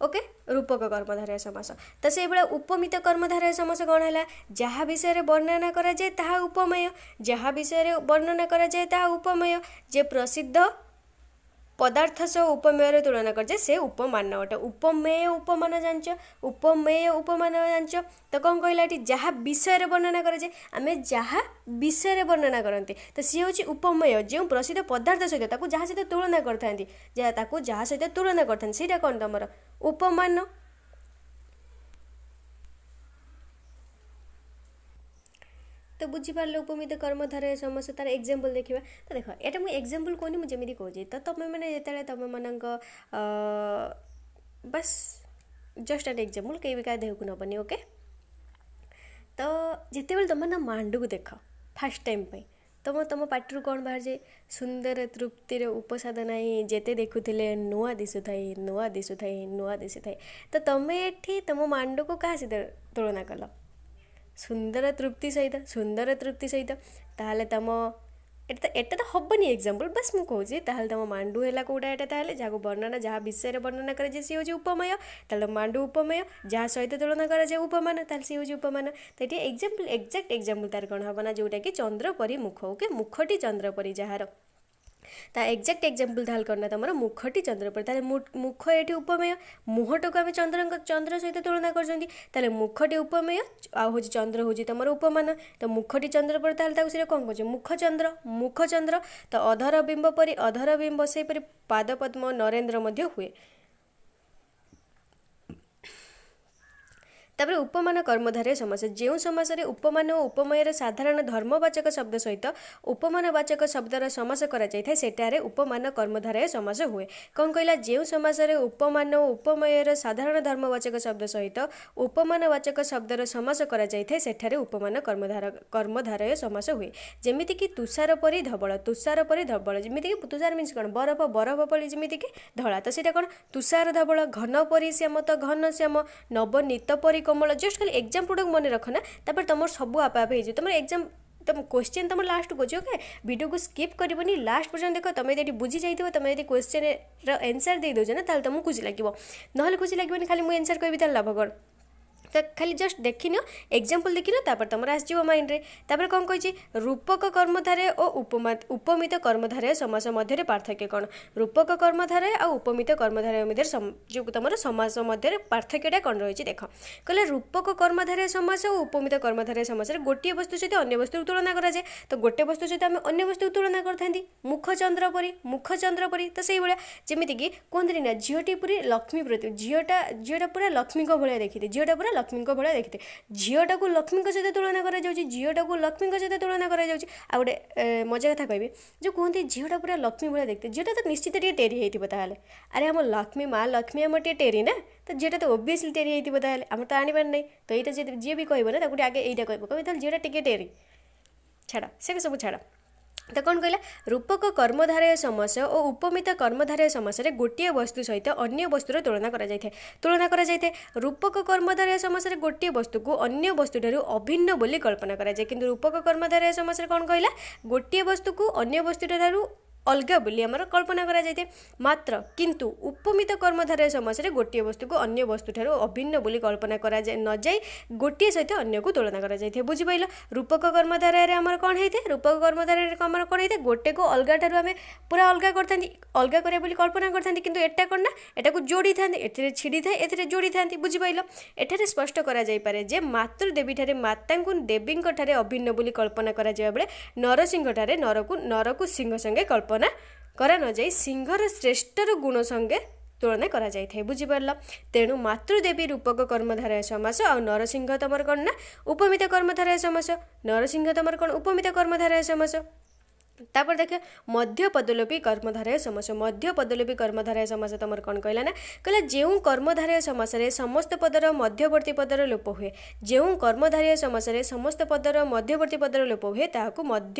ଓକେ ରୂପକ କର୍ମଧାରୟ ସମାସ ତ ସେଇଭଳିଆ ଉପମିତ କର୍ମଧାରୟ ସମାସ କ'ଣ ହେଲା ଯାହା ବିଷୟରେ ବର୍ଣ୍ଣନା କରାଯାଏ ତାହା ଉପମେୟ ଯାହା ବିଷୟରେ ବର୍ଣ୍ଣନା କରାଯାଏ ତାହା ଉପମେୟ ଯେ ପ୍ରସିଦ୍ଧ ପଦାର୍ଥ ସହ ଉପମେୟର ତୁଳନା କରିଛେ ସେ ଉପମାନ ଅଟେ ଉପମେୟ ଉପମାନ ଜାଣିଛ ଉପମେୟ ଉପମାନ ଜାଣିଛ ତ କ'ଣ କହିଲା ଏଠି ଯାହା ବିଷୟରେ ବର୍ଣ୍ଣନା କରାଯାଏ ଆମେ ଯାହା ବିଷୟରେ ବର୍ଣ୍ଣନା କରନ୍ତି ତ ସିଏ ହେଉଛି ଉପମେୟ ଯେଉଁ ପ୍ରସିଦ୍ଧ ପଦାର୍ଥ ସହିତ ତାକୁ ଯାହା ସହିତ ତୁଳନା କରିଥାନ୍ତି ଯାହା ତାକୁ ଯାହା ସହିତ ତୁଳନା କରିଥାନ୍ତି ସେଇଟା କ'ଣ ତୁମର ଉପମାନ ତ ବୁଝିପାରିଲେ ଉପମିତ କର୍ମଧାରେ ସମସ୍ତେ ତାର ଏକ୍ଜାମ୍ପଲ୍ ଦେଖିବା ତ ଦେଖ ଏଇଟା ମୁଁ ଏକ୍ଜାମ୍ପଲ୍ କହୁନି ମୁଁ ଯେମିତି କହୁଛି ତ ତୁମେମାନେ ଯେତେବେଳେ ତୁମମାନଙ୍କ ବାସ୍ ଜଷ୍ଟ ଆନ୍ ଏକ୍ଜାମ୍ପଲ୍ କେହି ବି କାହା ଦେହକୁ ନେବନି ଓକେ ତ ଯେତେବେଳେ ତୁମେ ନା ମାଣ୍ଡୁକୁ ଦେଖ ଫାର୍ଷ୍ଟ ଟାଇମ୍ ପାଇଁ ତମ ତମ ପାଟିରୁ କ'ଣ ବାହାରିଛି ସୁନ୍ଦର ତୃପ୍ତିର ଉପସାଦ ନାହିଁ ଯେତେ ଦେଖୁଥିଲେ ନୂଆ ଦିଶୁଥାଏ ନୂଆ ଦିଶୁଥାଏ ନୂଆ ଦିଶୁଥାଏ ତ ତମେ ଏଠି ତମ ମାଣ୍ଡୁକୁ କାହା ସହିତ ତୁଳନା କଲ ସୁନ୍ଦର ତୃପ୍ତି ସହିତ ସୁନ୍ଦର ତୃପ୍ତି ସହିତ ତାହେଲେ ତମ ଏଟା ଏଟା ତ ହେବନି ଏକ୍ଜାମ୍ପଲ୍ ବାସ୍ ମୁଁ କହୁଛି ତାହେଲେ ତମ ମାଣ୍ଡୁ ହେଲା କେଉଁଟା ଏଟା ତାହେଲେ ଯାହାକୁ ବର୍ଣ୍ଣନା ଯାହା ବିଷୟରେ ବର୍ଣ୍ଣନା କରାଯାଏ ସେ ହେଉଛି ଉପମୟ ତାହେଲେ ମାଣ୍ଡୁ ଉପମୟ ଯାହା ସହିତ ତୁଳନା କରାଯାଏ ଉପମାନ ତାହେଲେ ସେ ହେଉଛି ଉପମାନ ତ ଏଠି ଏକ୍ଜାମ୍ପଲ୍ ଏକ୍ଜାକ୍ଟ ଏକ୍ଜାମ୍ପଲ୍ ତାର କ'ଣ ହେବ ନା ଯେଉଁଟାକି ଚନ୍ଦ୍ର ପରି ମୁଖ ଓକେ ମୁଖଟି ଚନ୍ଦ୍ର ପରି ଯାହାର ତା ଏକ୍ଜାକ୍ଟ ଏକ୍ଜାମ୍ପଲ୍ ତାହେଲେ କ'ଣ ନା ତମର ମୁଖଟି ଚନ୍ଦ୍ର ପରି ତାହେଲେ ମୁଖ ଏଠି ଉପମେୟ ମୁହଁଟାକୁ ଆମେ ଚନ୍ଦ୍ରଙ୍କ ଚନ୍ଦ୍ର ସହିତ ତୁଳନା କରୁଛନ୍ତି ତାହେଲେ ମୁଖଟି ଉପମେୟ ଆଉ ହେଉଛି ଚନ୍ଦ୍ର ହେଉଛି ତମର ଉପମାନ ତ ମୁଖଟି ଚନ୍ଦ୍ର ପରି ତାହେଲେ ତାକୁ ସେଇଟା କ'ଣ କହୁଛି ମୁଖ ଚନ୍ଦ୍ର ମୁଖ ଚନ୍ଦ୍ର ତ ଅଧର ବିମ୍ବ ପରି ଅଧର ବିମ୍ବ ସେହିପରି ପାଦପଦ୍ମ ନରେନ୍ଦ୍ର ମଧ୍ୟ ହୁଏ ତାପରେ ଉପମାନ କର୍ମଧାରେ ସମାସ ଯେଉଁ ସମାସରେ ଉପମାନ ଓ ଉପମେୟର ସାଧାରଣ ଧର୍ମବାଚକ ଶବ୍ଦ ସହିତ ଉପମାନବାଚକ ଶବ୍ଦର ସମାସ କରାଯାଇଥାଏ ସେଠାରେ ଉପମାନ କର୍ମଧାରେ ସମାସ ହୁଏ କ'ଣ କହିଲା ଯେଉଁ ସମାସରେ ଉପମାନ ଓ ଉପମେୟର ସାଧାରଣ ଧର୍ମବାଚକ ଶବ୍ଦ ସହିତ ଉପମାନବାଚକ ଶବ୍ଦର ସମାସ କରାଯାଇଥାଏ ସେଠାରେ ଉପମାନ କର୍ମଧାର କର୍ମଧାରୟ ସମାସ ହୁଏ ଯେମିତିକି ତୁଷାର ପରି ଧବଳ ତୁଷାର ପରି ଧବଳ ଯେମିତିକି ତୁଷାର ମିନ୍ସ କ'ଣ ବରଫ ବରଫ ପରି ଯେମିତିକି ଧଳା ତ ସେଇଟା କ'ଣ ତୁଷାର ଧବଳ ଘନ ପରି ଶ୍ୟାମ ତ ଘନ ଶ୍ୟାମ ନବନୀତ ପରି କମଳ ଜଷ୍ଟ ଖାଲି ଏକ୍ଜାମ୍ ପ୍ରଡ଼କ୍ଟ ମନେ ରଖ ନା ତାପରେ ତମର ସବୁ ଆପେ ଆପେ ହେଇଯିବ ତମର ଏକ୍ଜାମ୍ ତମ କ୍ୱେଶ୍ଚିନ୍ ତମ ଲାଷ୍ଟକୁ ଅଛି ଓକେ ଭିଡ଼ିଓକୁ ସ୍କିପ୍ କରିବନି ଲାଷ୍ଟ ପର୍ଯ୍ୟନ୍ତ ଦେଖ ତମେ ଯଦି ବୁଝିଯାଇଥିବ ତମେ ଯଦି କ୍ୱେଶ୍ଚିନ୍ର ଆନ୍ସର୍ ଦେଇଦେଉଛ ନା ତାହେଲେ ତମକୁ ଖୁସି ଲାଗିବ ନହେଲେ ଖୁସି ଲାଗିବନି ଖାଲି ମୁଁ ଆନ୍ସର୍ କହିବି ତାହେଲେ ଲାଭ କ'ଣ খালি জস্ট দেখিনিও এক্সাম্পল দেখিনিও তারপর তোমার আসিব মাইন্ডরে তারপরে কম কইছি রূপক কর্মধারে ও উপমিত কর্মধারে সমাস মধ্যে পার্থক্য কোণ রূপক কর্মধারে আর উপমিত কর্মধারে মধ্যে তোমার সমাস মধ্যে পার্থক্যটা কোণ রয়েছে দেখ কলে রূপক কর্মধারে সমাস ও উপমিত কর্মধারে সমাসের গোটিয়ে বস্তু সহ অন্য বস্তুর তুলনা করা যায় তো গোটে বস্তু সহ আমি অন্য বস্তুর তুলনা করে থাকে মুখ চন্দ্র পরি মুখ চন্দ্র পরি তো সেইভাবে যেমিতিকি কুহতি না ঝিওটি পুরী লক্ষ্মী প্রতি ঝিওটা ঝিওটা পুরা লক্ষ্মীঙ্ ভাবে দেখিতে ঝিওটা পুরা ଲକ୍ଷ୍ମୀଙ୍କ ଭଳିଆ ଦେଖିଥାଏ ଝିଅଟାକୁ ଲକ୍ଷ୍ମୀଙ୍କ ସହିତ ତୁଳନା କରାଯାଉଛି ଝିଅଟାକୁ ଲକ୍ଷ୍ମୀଙ୍କ ସହିତ ତୁଳନା କରାଯାଉଛି ଆଉ ଗୋଟେ ମଜା କଥା କହିବି ଯେଉଁ କୁହନ୍ତି ଝିଅଟା ପୁରା ଲକ୍ଷ୍ମୀ ଭଳିଆ ଦେଖିଥାଏ ଝିଅଟା ତ ନିଶ୍ଚିତ ଟିକେ ଟେରି ହେଇଥିବ ତାହେଲେ ଆରେ ଆମ ଲକ୍ଷ୍ମୀ ମା ଲକ୍ଷ୍ମୀ ଆମର ଟିକେ ଟେରି ନା ତ ଝିଅଟା ତ ଓବିୟସ୍ଲି ଟେରି ହେଇଥିବ ତାହେଲେ ଆମର ତ ଆଣିବାର ନାହିଁ ତ ଏଇଟା ଯିଏ ବି କହିବ ନା ତାକୁ ଟିକେ ଆଗେ ଏଇଟା କହିବ କହିବ ତାହେଲେ ଝିଅଟା ଟିକେ ଟେରି ଛାଡ଼ ସେ ସବୁ ଛାଡ଼ ତ କ'ଣ କହିଲା ରୂପକ କର୍ମଧାରୟ ସମସ୍ୟା ଓ ଉପମିତ କର୍ମଧାରୟ ସମସ୍ୟାରେ ଗୋଟିଏ ବସ୍ତୁ ସହିତ ଅନ୍ୟ ବସ୍ତୁର ତୁଳନା କରାଯାଇଥାଏ ତୁଳନା କରାଯାଇଥାଏ ରୂପକ କର୍ମଧାରୟ ସମସ୍ୟାରେ ଗୋଟିଏ ବସ୍ତୁକୁ ଅନ୍ୟ ବସ୍ତୁ ଠାରୁ ଅଭିନ୍ନ ବୋଲି କଳ୍ପନା କରାଯାଏ କିନ୍ତୁ ରୂପକ କର୍ମଧାରୟ ସମସ୍ୟାରେ କ'ଣ କହିଲା ଗୋଟିଏ ବସ୍ତୁକୁ ଅନ୍ୟ ବସ୍ତୁ ଠାରୁ ଅଲଗା ବୋଲି ଆମର କଳ୍ପନା କରାଯାଇଥାଏ ମାତ୍ର କିନ୍ତୁ ଉପମିତ କର୍ମଧାରା ସମାସରେ ଗୋଟିଏ ବସ୍ତୁକୁ ଅନ୍ୟ ବସ୍ତୁଠାରୁ ଅଭିନ୍ନ ବୋଲି କଳ୍ପନା କରାଯାଏ ନଯାଇ ଗୋଟିଏ ସହିତ ଅନ୍ୟକୁ ତୁଳନା କରାଯାଇଥାଏ ବୁଝିପାରିଲ ରୂପକ କର୍ମଧାରାରେ ଆମର କ'ଣ ହେଇଥାଏ ରୂପକ କର୍ମଧାରାରେ ଆମର କ'ଣ ହେଇଥାଏ ଗୋଟେକୁ ଅଲଗାଠାରୁ ଆମେ ପୁରା ଅଲଗା କରିଥାନ୍ତି ଅଲଗା କରିବା ବୋଲି କଳ୍ପନା କରିଥାନ୍ତି କିନ୍ତୁ ଏଟା କ'ଣ ନା ଏଟାକୁ ଯୋଡ଼ିଥାନ୍ତି ଏଥିରେ ଛିଡ଼ିଥାଏ ଏଥିରେ ଯୋଡ଼ିଥାନ୍ତି ବୁଝିପାରିଲ ଏଠାରେ ସ୍ପଷ୍ଟ କରାଯାଇପାରେ ଯେ ମାତୃଦେବୀଠାରେ ମାତାଙ୍କୁ ଦେବୀଙ୍କଠାରେ ଅଭିନ୍ନ ବୋଲି କଳ୍ପନା କରାଯିବା ବେଳେ ନରସିଂହଠାରେ ନରକୁ ନରକୁ ସିଂହ ସଙ୍ଗେ କଳ୍ପନା ଭାବନା କରାନଯାଇ ସିଂହର ଶ୍ରେଷ୍ଠର ଗୁଣ ସଙ୍ଗେ ତୁଳନା କରାଯାଇଥାଏ ବୁଝିପାରିଲ ତେଣୁ ମାତୃଦେବୀ ରୂପକ କର୍ମଧାରା ସମାସ ଆଉ ନରସିଂହ ତମର କ'ଣ ନା ଉପମିତ କର୍ମଧାରା ସମାସ ନରସିଂହ ତମର କ'ଣ ଉପମିତ କର୍ମଧାରା ସମାସ ତାପରେ ଦେଖେ ମଧ୍ୟ ପଦଲୋପୀ କର୍ମଧାରୟ ସମସ୍ୟା ମଧ୍ୟ ପଦଲୋପୀ କର୍ମଧାରୟ ସମସ୍ୟା ତମର କ'ଣ କହିଲା ନା କହିଲା ଯେଉଁ କର୍ମଧାରୟ ସମସ୍ୟାରେ ସମସ୍ତ ପଦର ମଧ୍ୟବର୍ତ୍ତୀ ପଦର ଲୋପ ହୁଏ ଯେଉଁ କର୍ମଧାରୟ ସମସ୍ୟାରେ ସମସ୍ତ ପଦର ମଧ୍ୟବର୍ତ୍ତୀ ପଦର ଲୋପ ହୁଏ ତାହାକୁ ମଧ୍ୟ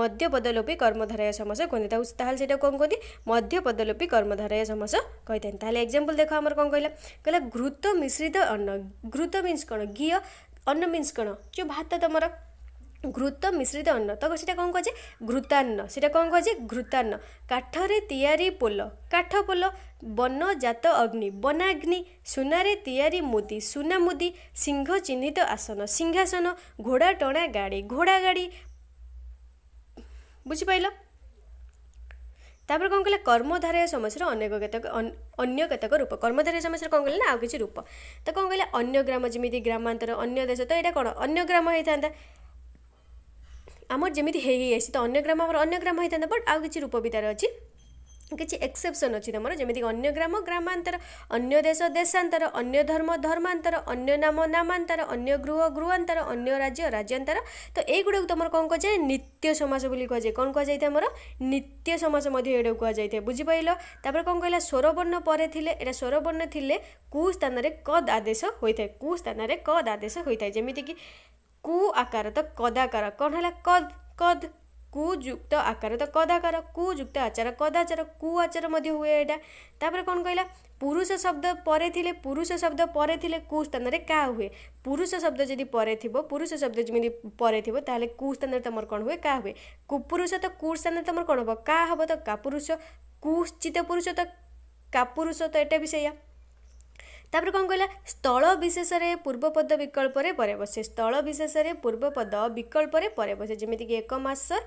ମଧ୍ୟ ପଦଲୋପୀ କର୍ମଧାରୟ ସମସ୍ୟା କୁହନ୍ତି ତାହେଲେ ତାହେଲେ ସେଇଟା କ'ଣ କୁହନ୍ତି ମଧ୍ୟ ପଦଲୋପୀ କର୍ମଧାରୟ ସମସ୍ୟା କହିଥାନ୍ତି ତାହେଲେ ଏକ୍ଜାମ୍ପଲ୍ ଦେଖ ଆମର କ'ଣ କହିଲା କହିଲା ଘୃତ ମିଶ୍ରିତ ଅନ୍ନ ଘୃତ ମିନ୍ସ କ'ଣ ଘିଅ ଅନ୍ନ ମିନ୍ସ କ'ଣ ଯେଉଁ ଭାତ ତମର ଘୃତ ମିଶ୍ରିତ ଅନ୍ନ ତ ସେଇଟା କ'ଣ କୁହାଯାଏ ଘୃତାନ୍ନ ସେଇଟା କ'ଣ କୁହାଯାଏ ଘୃତାନ୍ନ କାଠରେ ତିଆରି ପୋଲ କାଠ ପୋଲ ବନଜାତ ଅଗ୍ନି ବନାଗ୍ନି ସୁନାରେ ତିଆରି ମୁଦି ସୁନା ମୁଦି ସିଂହ ଚିହ୍ନିତ ଆସନ ସିଂହାସନ ଘୋଡ଼ା ଟଣା ଗାଡ଼ି ଘୋଡ଼ା ଗାଡ଼ି ବୁଝିପାରିଲ ତା'ପରେ କ'ଣ କହିଲେ କର୍ମଧାରୟ ସମସ୍ୟାର ଅନେକ କେତେକ ଅନ୍ୟ କେତେକ ରୂପ କର୍ମଧାରୟ ସମସ୍ୟାରେ କ'ଣ କହିଲେ ନା ଆଉ କିଛି ରୂପ ତ କ'ଣ କହିଲେ ଅନ୍ୟ ଗ୍ରାମ ଯେମିତି ଗ୍ରାମାନ୍ତର ଅନ୍ୟ ଦେଶ ତ ଏଇଟା କ'ଣ ଅନ୍ୟ ଗ୍ରାମ ହେଇଥାନ୍ତା ଆମର ଯେମିତି ହେଇ ଆସି ତ ଅନ୍ୟ ଗ୍ରାମ ଆମର ଅନ୍ୟ ଗ୍ରାମ ହେଇଥାନ୍ତା ବଟ୍ ଆଉ କିଛି ରୂପ ବି ଅଛି କିଛି ଏକ୍ସେପସନ୍ ଅଛି ତୁମର ଯେମିତିକି ଅନ୍ୟ ଗ୍ରାମ ଗ୍ରାମାନ୍ତର ଅନ୍ୟ ଦେଶ ଦେଶାନ୍ତର ଅନ୍ୟ ଧର୍ମ ଧର୍ମାନ୍ତର ଅନ୍ୟ ନାମ ନାମାନ୍ତର ଅନ୍ୟ ଗୃହ ଗୃହାନ୍ତର ଅନ୍ୟ ରାଜ୍ୟ ରାଜ୍ୟାନ୍ତର ତ ଏଇଗୁଡ଼ାକୁ ତୁମର କ'ଣ କୁହାଯାଏ ନିତ୍ୟ ସମାସ ବୋଲି କୁହାଯାଏ କ'ଣ କୁହାଯାଇଥାଏ ଆମର ନିତ୍ୟ ସମାସ ମଧ୍ୟ ଏଇଟାକୁ କୁହାଯାଇଥାଏ ବୁଝିପାରିଲ ତା'ପରେ କ'ଣ କହିଲା ସ୍ୱରବର୍ଣ୍ଣ ପରେ ଥିଲେ ଏଇଟା ସ୍ୱରବର୍ଣ୍ଣ ଥିଲେ କୁ ସ୍ଥାନରେ କଦ୍ ଆଦେଶ ହୋଇଥାଏ କୁ ସ୍ଥାନରେ କଦ୍ ଆଦେଶ ହୋଇଥାଏ ଯେମିତିକି କୁ ଆକାର ତ କଦାକାର କ'ଣ ହେଲା କଦ୍ କଦ୍ କୁ ଯୁକ୍ତ ଆକାର ତ କଦାକାର କୁ ଯୁକ୍ତ ଆଚାର କଦାଚାର କୁ ଆଚାର ମଧ୍ୟ ହୁଏ ଏଇଟା ତାପରେ କ'ଣ କହିଲା ପୁରୁଷ ଶବ୍ଦ ପରେ ଥିଲେ ପୁରୁଷ ଶବ୍ଦ ପରେ ଥିଲେ କୁ ସ୍ଥାନରେ କା ହୁଏ ପୁରୁଷ ଶବ୍ଦ ଯଦି ପରେ ଥିବ ପୁରୁଷ ଶବ୍ଦ ଯେମିତି ପରେ ଥିବ ତାହେଲେ କୁ ସ୍ଥାନରେ ତମର କ'ଣ ହୁଏ କା ହୁଏ କୁପୁରୁଷ ତ କୁ ସ୍ଥାନରେ ତମର କ'ଣ ହେବ କା ହେବ ତ କାପୁରୁଷ କୁଶ୍ଚିତ ପୁରୁଷ ତ କାପୁରୁଷ ତ ଏଇଟା ବି ସେଇଆ ତାପରେ କ'ଣ କହିଲା ସ୍ଥଳ ବିଶେଷରେ ପୂର୍ବପଦ ବିକଳ୍ପରେ ପରେ ବସେ ସ୍ଥଳ ବିଶେଷରେ ପୂର୍ବପଦ ବିକଳ୍ପରେ ପରେ ବସେ ଯେମିତିକି ଏକ ମାସ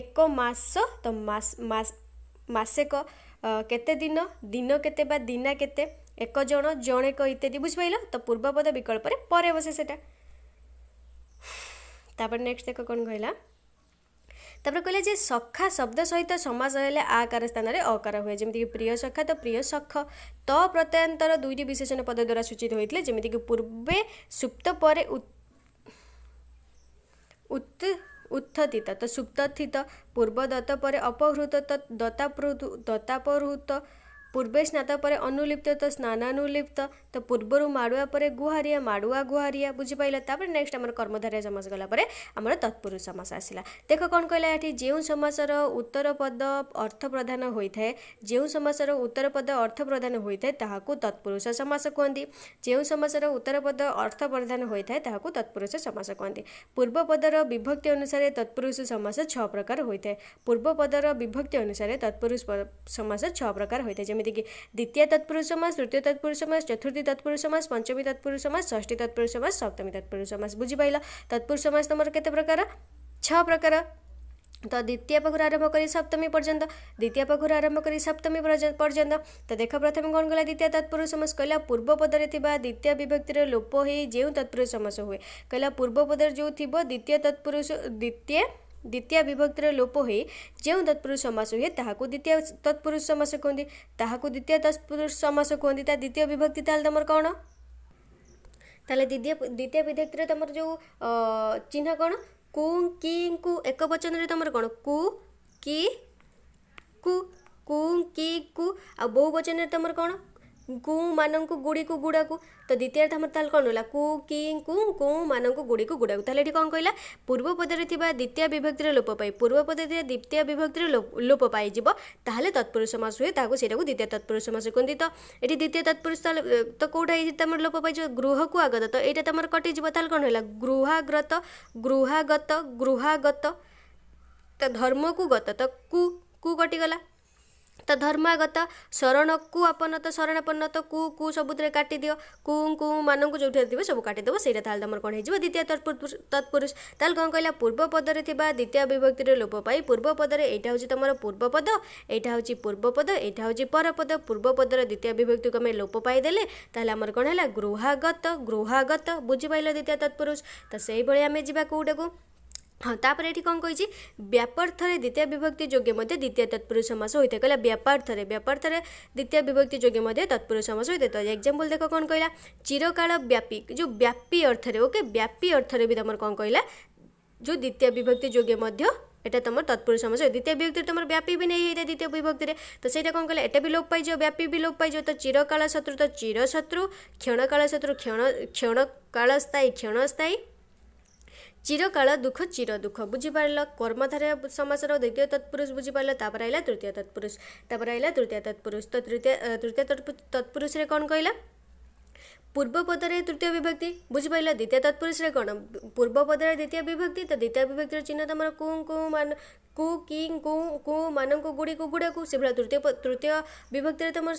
ଏକ ମାସ ତ ମାସେକ କେତେ ଦିନ ଦିନ କେତେ ବା ଦିନା କେତେ ଏକ ଜଣ ଜଣେକ ଇତ୍ୟାଦି ବୁଝିପାରିଲ ତ ପୂର୍ବପଦ ବିକଳ୍ପରେ ପରେ ବସେ ସେଇଟା ତାପରେ ନେକ୍ସଟ ଏକ କ'ଣ କହିଲା ତାପରେ କହିଲେ ଯେ ସଖା ଶବ୍ଦ ସହିତ ସମାସ ହେଲେ ଆକାର ସ୍ଥାନରେ ଅକାର ହୁଏ ଯେମିତିକି ପ୍ରିୟ ସଖା ତ ପ୍ରିୟ ସଖ ତ ପ୍ରତ୍ୟୟାନ୍ତର ଦୁଇଟି ବିଶେଷଣ ପଦ ଦ୍ୱାରା ସୂଚିତ ହୋଇଥିଲେ ଯେମିତିକି ପୂର୍ବେ ସୁପ୍ତ ପରେ ଉତ୍ ଉତ୍ଥିତ ତ ସୁପ୍ତ ପୂର୍ବ ଦତ୍ତ ପରେ ଅପହୃତ ତ ଦତାପୃ ଦତାପହୃତ પૂર્વે સ્નાતા ପରେ ଅନୁଲିପ୍ତ ତ ସ୍ନାନାନୁଲିପ୍ତ ତ ପୂର୍ବରୁ ମାଡ଼ୁଆ ପରେ ଗୁହାରିଆ ମାଡ଼ୁଆ ଗୁହାରିଆ ବୁଝିପାରିଲ ତାପରେ ନେକ୍ସଟ ଆମର କର୍ମଧାରୟ ସମାସ ଗଲା ପରେ ଆମର ତତ୍ପୁରୁଷ ସମାସ ଆସିଲା ଦେଖ କ'ଣ କହିଲା ଏଠି ଯେଉଁ ସମାସର ଉତ୍ତର ପଦ ଅର୍ଥ ପ୍ରଧାନ ହୋଇଥାଏ ଯେଉଁ ସମାସର ଉତ୍ତର ପଦ ଅର୍ଥ ପ୍ରଧାନ ହୋଇଥାଏ ତାହାକୁ ତତ୍ପୁରୁଷ ସମାସ କୁହନ୍ତି ଯେଉଁ ସମାସର ଉତ୍ତର ପଦ ଅର୍ଥ ପ୍ରଧାନ ହୋଇଥାଏ ତାହାକୁ ତତ୍ପୁରୁଷ ସମାସ କୁହନ୍ତି ପୂର୍ବ ପଦର ବିଭକ୍ତି ଅନୁସାରେ ତତ୍ପୁରୁଷ ସମାସ ଛଅ ପ୍ରକାର ହୋଇଥାଏ ପୂର୍ବ ପଦର ବିଭକ୍ତି ଅନୁସାରେ ତତ୍ପୁରୁଷ ସମାସ ଛଅ ପ୍ରକାର ହୋଇଥାଏ जमीती द्वितीय तत्पुरुष मास तृतीय तत्पुरुष मास चतुर्थी तत्पुरुष मास पंचमी तत्पुरुष मास षी तत्पुरुष मास सप्तमी तत्पुरुष मास बुझिप तत्पुरुष मास तुम के प्रकार छ प्रकार तो द्वितीय पाखु आरंभ कर सप्तमी पर्यंत द्वितीय पाखु आरंभ कर सप्तमी पर्यंत तो देख प्रथम कौन कला द्वितीय तत्पुरुष समास कहला पूर्व पदर या द्वितीय विभक्तिर लोप हो जो तत्पुरुष समास हुए कहला पूर्व पदर जो थी द्वितीय तत्पुरुष द्वितीय द्वितीय विभक्तिर लोपह जो तत्पुरष समास हेहाको द्वितीय तत्पुष समास कुह ताहु द्वितीय तत्पुष समास कुहति द्वितीय विभक्ति त्वितीय विधक्तिर तौँ चिह्न कि एक वचन तु बहु वचन त गु म गुडीको गुडाको त द्वितीय तु कि कुरा कला पूर्व पदले था विभक्तिर लोप पा पूर्व पद द्वितीय विभक्तिर लोप पाज तत्पुरष मास हुँदै द्वितीय तत्पुरष मास कि ए द्वितीय तत्पुरष त लोप पाज गृहको आगत त यटा तर कटियो त गृहगत गृहगत गृहगत त धर्म कु गत तटिगला ତ ଧର୍ମାଗତ ଶରଣକୁ ଆପଣ ତ ଶରଣାପନ୍ନତ କୁ କୁ ସବୁଥିରେ କାଟିଦିଅ କୁ କୁ ମାନଙ୍କୁ ଯେଉଁଠାରେ ଥିବ ସବୁ କାଟିଦେବ ସେଇଟା ତାହେଲେ ତୁମର କ'ଣ ହେଇଯିବ ଦ୍ୱିତୀୟ ତତ୍ପୁରୁଷ ତାହେଲେ କ'ଣ କହିଲା ପୂର୍ବ ପଦରେ ଥିବା ଦ୍ୱିତୀୟ ବିଭକ୍ତିରେ ଲୋପ ପାଇ ପୂର୍ବ ପଦରେ ଏଇଟା ହେଉଛି ତୁମର ପୂର୍ବ ପଦ ଏଇଟା ହେଉଛି ପୂର୍ବ ପଦ ଏଇଟା ହେଉଛି ପର ପଦ ପୂର୍ବ ପଦର ଦ୍ୱିତୀୟ ବିଭକ୍ତିକୁ ଆମେ ଲୋପ ପାଇଦେଲେ ତାହେଲେ ଆମର କ'ଣ ହେଲା ଗୃହାଗତ ଗୃହାଗତ ବୁଝିପାରିଲ ଦ୍ୱିତୀୟ ତତ୍ପୁରୁଷ ତ ସେଇଭଳି ଆମେ ଯିବା କେଉଁଟାକୁ ହଁ ତାପରେ ଏଠି କ'ଣ କହିଛି ବ୍ୟାପାର୍ଥରେ ଦ୍ୱିତୀୟ ବିଭକ୍ତି ଯୋଗେ ମଧ୍ୟ ଦ୍ୱିତୀୟ ତତ୍ପୁରୁଷ ସମାସ ହୋଇଥାଏ କହିଲା ବ୍ୟାପାର୍ଥରେ ବ୍ୟାପାର୍ଥରେ ଦ୍ୱିତୀୟ ବିଭକ୍ତି ଯୋଗେ ମଧ୍ୟ ତତ୍ପୁରୁଷ ସମାସ ହୋଇଥାଏ ଏକ୍ଜାମ୍ପଲ୍ ଦେଖ କ'ଣ କହିଲା ଚିରକାଳ ବ୍ୟାପୀ ଯେଉଁ ବ୍ୟାପୀ ଅର୍ଥରେ ଓକେ ବ୍ୟାପୀ ଅର୍ଥରେ ବି ତୁମର କ'ଣ କହିଲା ଯେଉଁ ଦ୍ୱିତୀୟ ବିଭକ୍ତି ଯୋଗେ ମଧ୍ୟ এটা তোমার তৎপুরুষ সমাস দ্বিতীয় বিভক্তি তোমার ব্যাপী বি নেই এটা দ্বিতীয় বিভক্তিরে তো সেইটা কম কলে এটা বি লোপ পাইଯିବ ব্যাপী বি লোপ পাইଯିବ তো চিরকাল শত্রু তো চিরশত্রু ক্ষণকাল ଶତ୍ରୁ କ୍ଷଣ ক্ষণকাল স্থায়ী କ୍ଷଣସ୍ଥାୟୀ ଚିରକାଳ ଦୁଃଖ ଚିର ଦୁଃଖ ବୁଝିପାରିଲ କର୍ମଧାରେ ସମାସର ଦ୍ୱିତୀୟ ତତ୍ପୁରୁଷ ବୁଝିପାରିଲ ତାପରେ ଆଇଲା ତୃତୀୟ ତତ୍ପୁରୁଷ ତାପରେ ଆଇଲା ତୃତୀୟ ତତ୍ପୁରୁଷ ତ ତୃତୀୟ ତୃତୀୟ ତତ୍ପୁରୁଷରେ କ'ଣ କହିଲା ପୂର୍ବ ପଦରେ ତୃତୀୟ ବିଭକ୍ତି ବୁଝିପାରିଲ ଦ୍ୱିତୀୟ ତତ୍ପୁରୁଷରେ କ'ଣ ପୂର୍ବ ପଦରେ ଦ୍ୱିତୀୟ ବିଭକ୍ତି ତ ଦ୍ୱିତୀୟ ବିଭକ୍ତିର ଚିହ୍ନ ତମର କୁଁ କୁଁ ମାନ କୁ କି କୁ କୁ ମାନଙ୍କୁ ଗୁଡ଼ିକୁ ଗୁଡ଼ାକୁ ସେଭଳିଆ ତୃତୀୟ ତୃତୀୟ ବିଭକ୍ତିରେ ତମର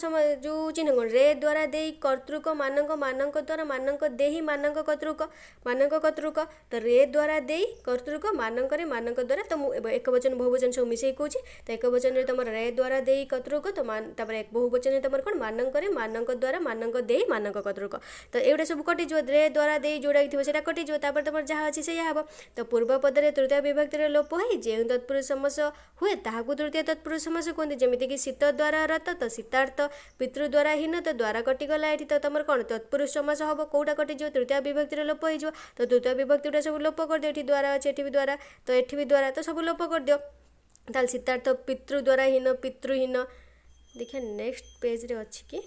ଯେଉଁ ଚିହ୍ନ କ'ଣ ରେ ଦ୍ୱାରା ଦେଇ କର୍ତ୍ତୃକ ମାନଙ୍କ ମାନଙ୍କ ଦ୍ୱାରା ମାନଙ୍କ ଦେହି ମାନଙ୍କ କର୍ତ୍ତୃକ ମାନଙ୍କ କର୍ତ୍ତୃକ ତ ରେ ଦ୍ୱାରା ଦେଇ କର୍ତ୍ତୃକ ମାନଙ୍କରେ ମାନଙ୍କ ଦ୍ୱାରା ତ ମୁଁ ଏକ ବଚନ ବହୁବଚନ ସବୁ ମିଶାଇ କହୁଛି ତ ଏକ ବଚନରେ ତମର ରେ ଦ୍ୱାରା ଦେଇ କର୍ତ୍ତୃକ ତ ତାପରେ ବହୁବଚନରେ ତମର କ'ଣ ମାନଙ୍କରେ ମାନଙ୍କ ଦ୍ୱାରା ମାନଙ୍କ ଦେଇ ମାନଙ୍କ କର୍ତ୍ତୃକ ତ ଏଗୁଡ଼ା ସବୁ କଟିଯିବ ରେ ଦ୍ୱାରା ଦେଇ ଯେଉଁଟା ଥିବ ସେଇଟା କଟିଯିବ ତାପରେ ତମର ଯାହା ଅଛି ସେଇଆ ହେବ ତ ପୂର୍ବ ପଦରେ ତୃତୀୟ ବିଭକ୍ତିରେ ଲୋପ ହୋଇ ଯେଉଁ ତତ୍ପୁରୁଷ ସମାସ ହୁଏ ତାହାକୁ ତୃତୀୟ ତତ୍ପୁରୁଷ ସମାସ କୁହନ୍ତି ଯେମିତିକି ଶୀତ ଦ୍ୱାରା ରତ ତ ଶୀତାର୍ଥ ପିତୃ ଦ୍ୱାରା ହୀନ ତ ଦ୍ୱାରା କଟିଗଲା ଏଠି ତ ତମର କ'ଣ ତତ୍ପୁରୁଷ ସମାସ ହେବ କେଉଁଟା କଟିଯିବ ତୃତୀୟ ବିଭକ୍ତିର ଲୋପ ହେଇଯିବ ତ ତୃତୀୟ ବିଭକ୍ତିଟା ସବୁ ଲୋପ କରିଦିଅ ଏଠି ଦ୍ୱାରା ଅଛି ଏଠି ବି ଦ୍ୱାରା ତ ଏଠି ବି ଦ୍ୱାରା ତ ସବୁ ଲୋପ କରିଦିଅ ତାହେଲେ ଶୀତାର୍ଥ ପିତୃ ଦ୍ୱାରା ହୀନ ପିତୃହୀନ ଦେଖିଆ ନେକ୍ସଟ ପେଜ୍ରେ ଅଛି କି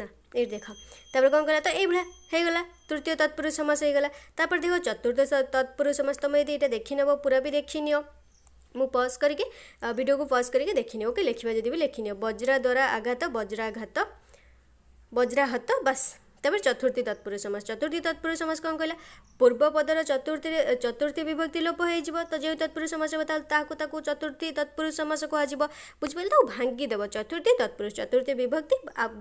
ନା এর দেখা তারপরে কম গেল তো এইভাবে হয়ে গেল তৃতীয় তৎপুরুষ সমাস হয়ে গেল তারপরে দেখো চতুর্থ তৎপুরুষ সমাস তুমি যদি এটা দেখি নেব পুরা বি দেখি নিও ମୁଁ ପଜ୍ କରିକି ଭିଡ଼ିଓକୁ ପଜ୍ କରିକି ଦେଖିନିଅ ଓକେ ଲେଖିବା ଯଦି ବି ଲେଖିନିଅ ବଜ୍ରା ଦ୍ୱାରା ଆଘାତ ବଜ୍ରାଘାତ ବଜ୍ରାହତ ବାସ୍ তবে চতুর্থী তৎপুরুষ সমাস চতুর্থী তৎপুরুষ সমাস কম কহিলা পূর্ব পদর চতুর্থী চতুর্থী বিভক্তি লোপ হয়েযিব তো যে তৎপুরুষ সমাস হব তাহলে তাহাকে তাকে চতুর্থী তৎপুরুষ সমাস কুহযিব বুঝিপারে তাকে ভাঙ্গি দেব চতুর্থী তৎপুরুষ চতুর্থী বিভক্তি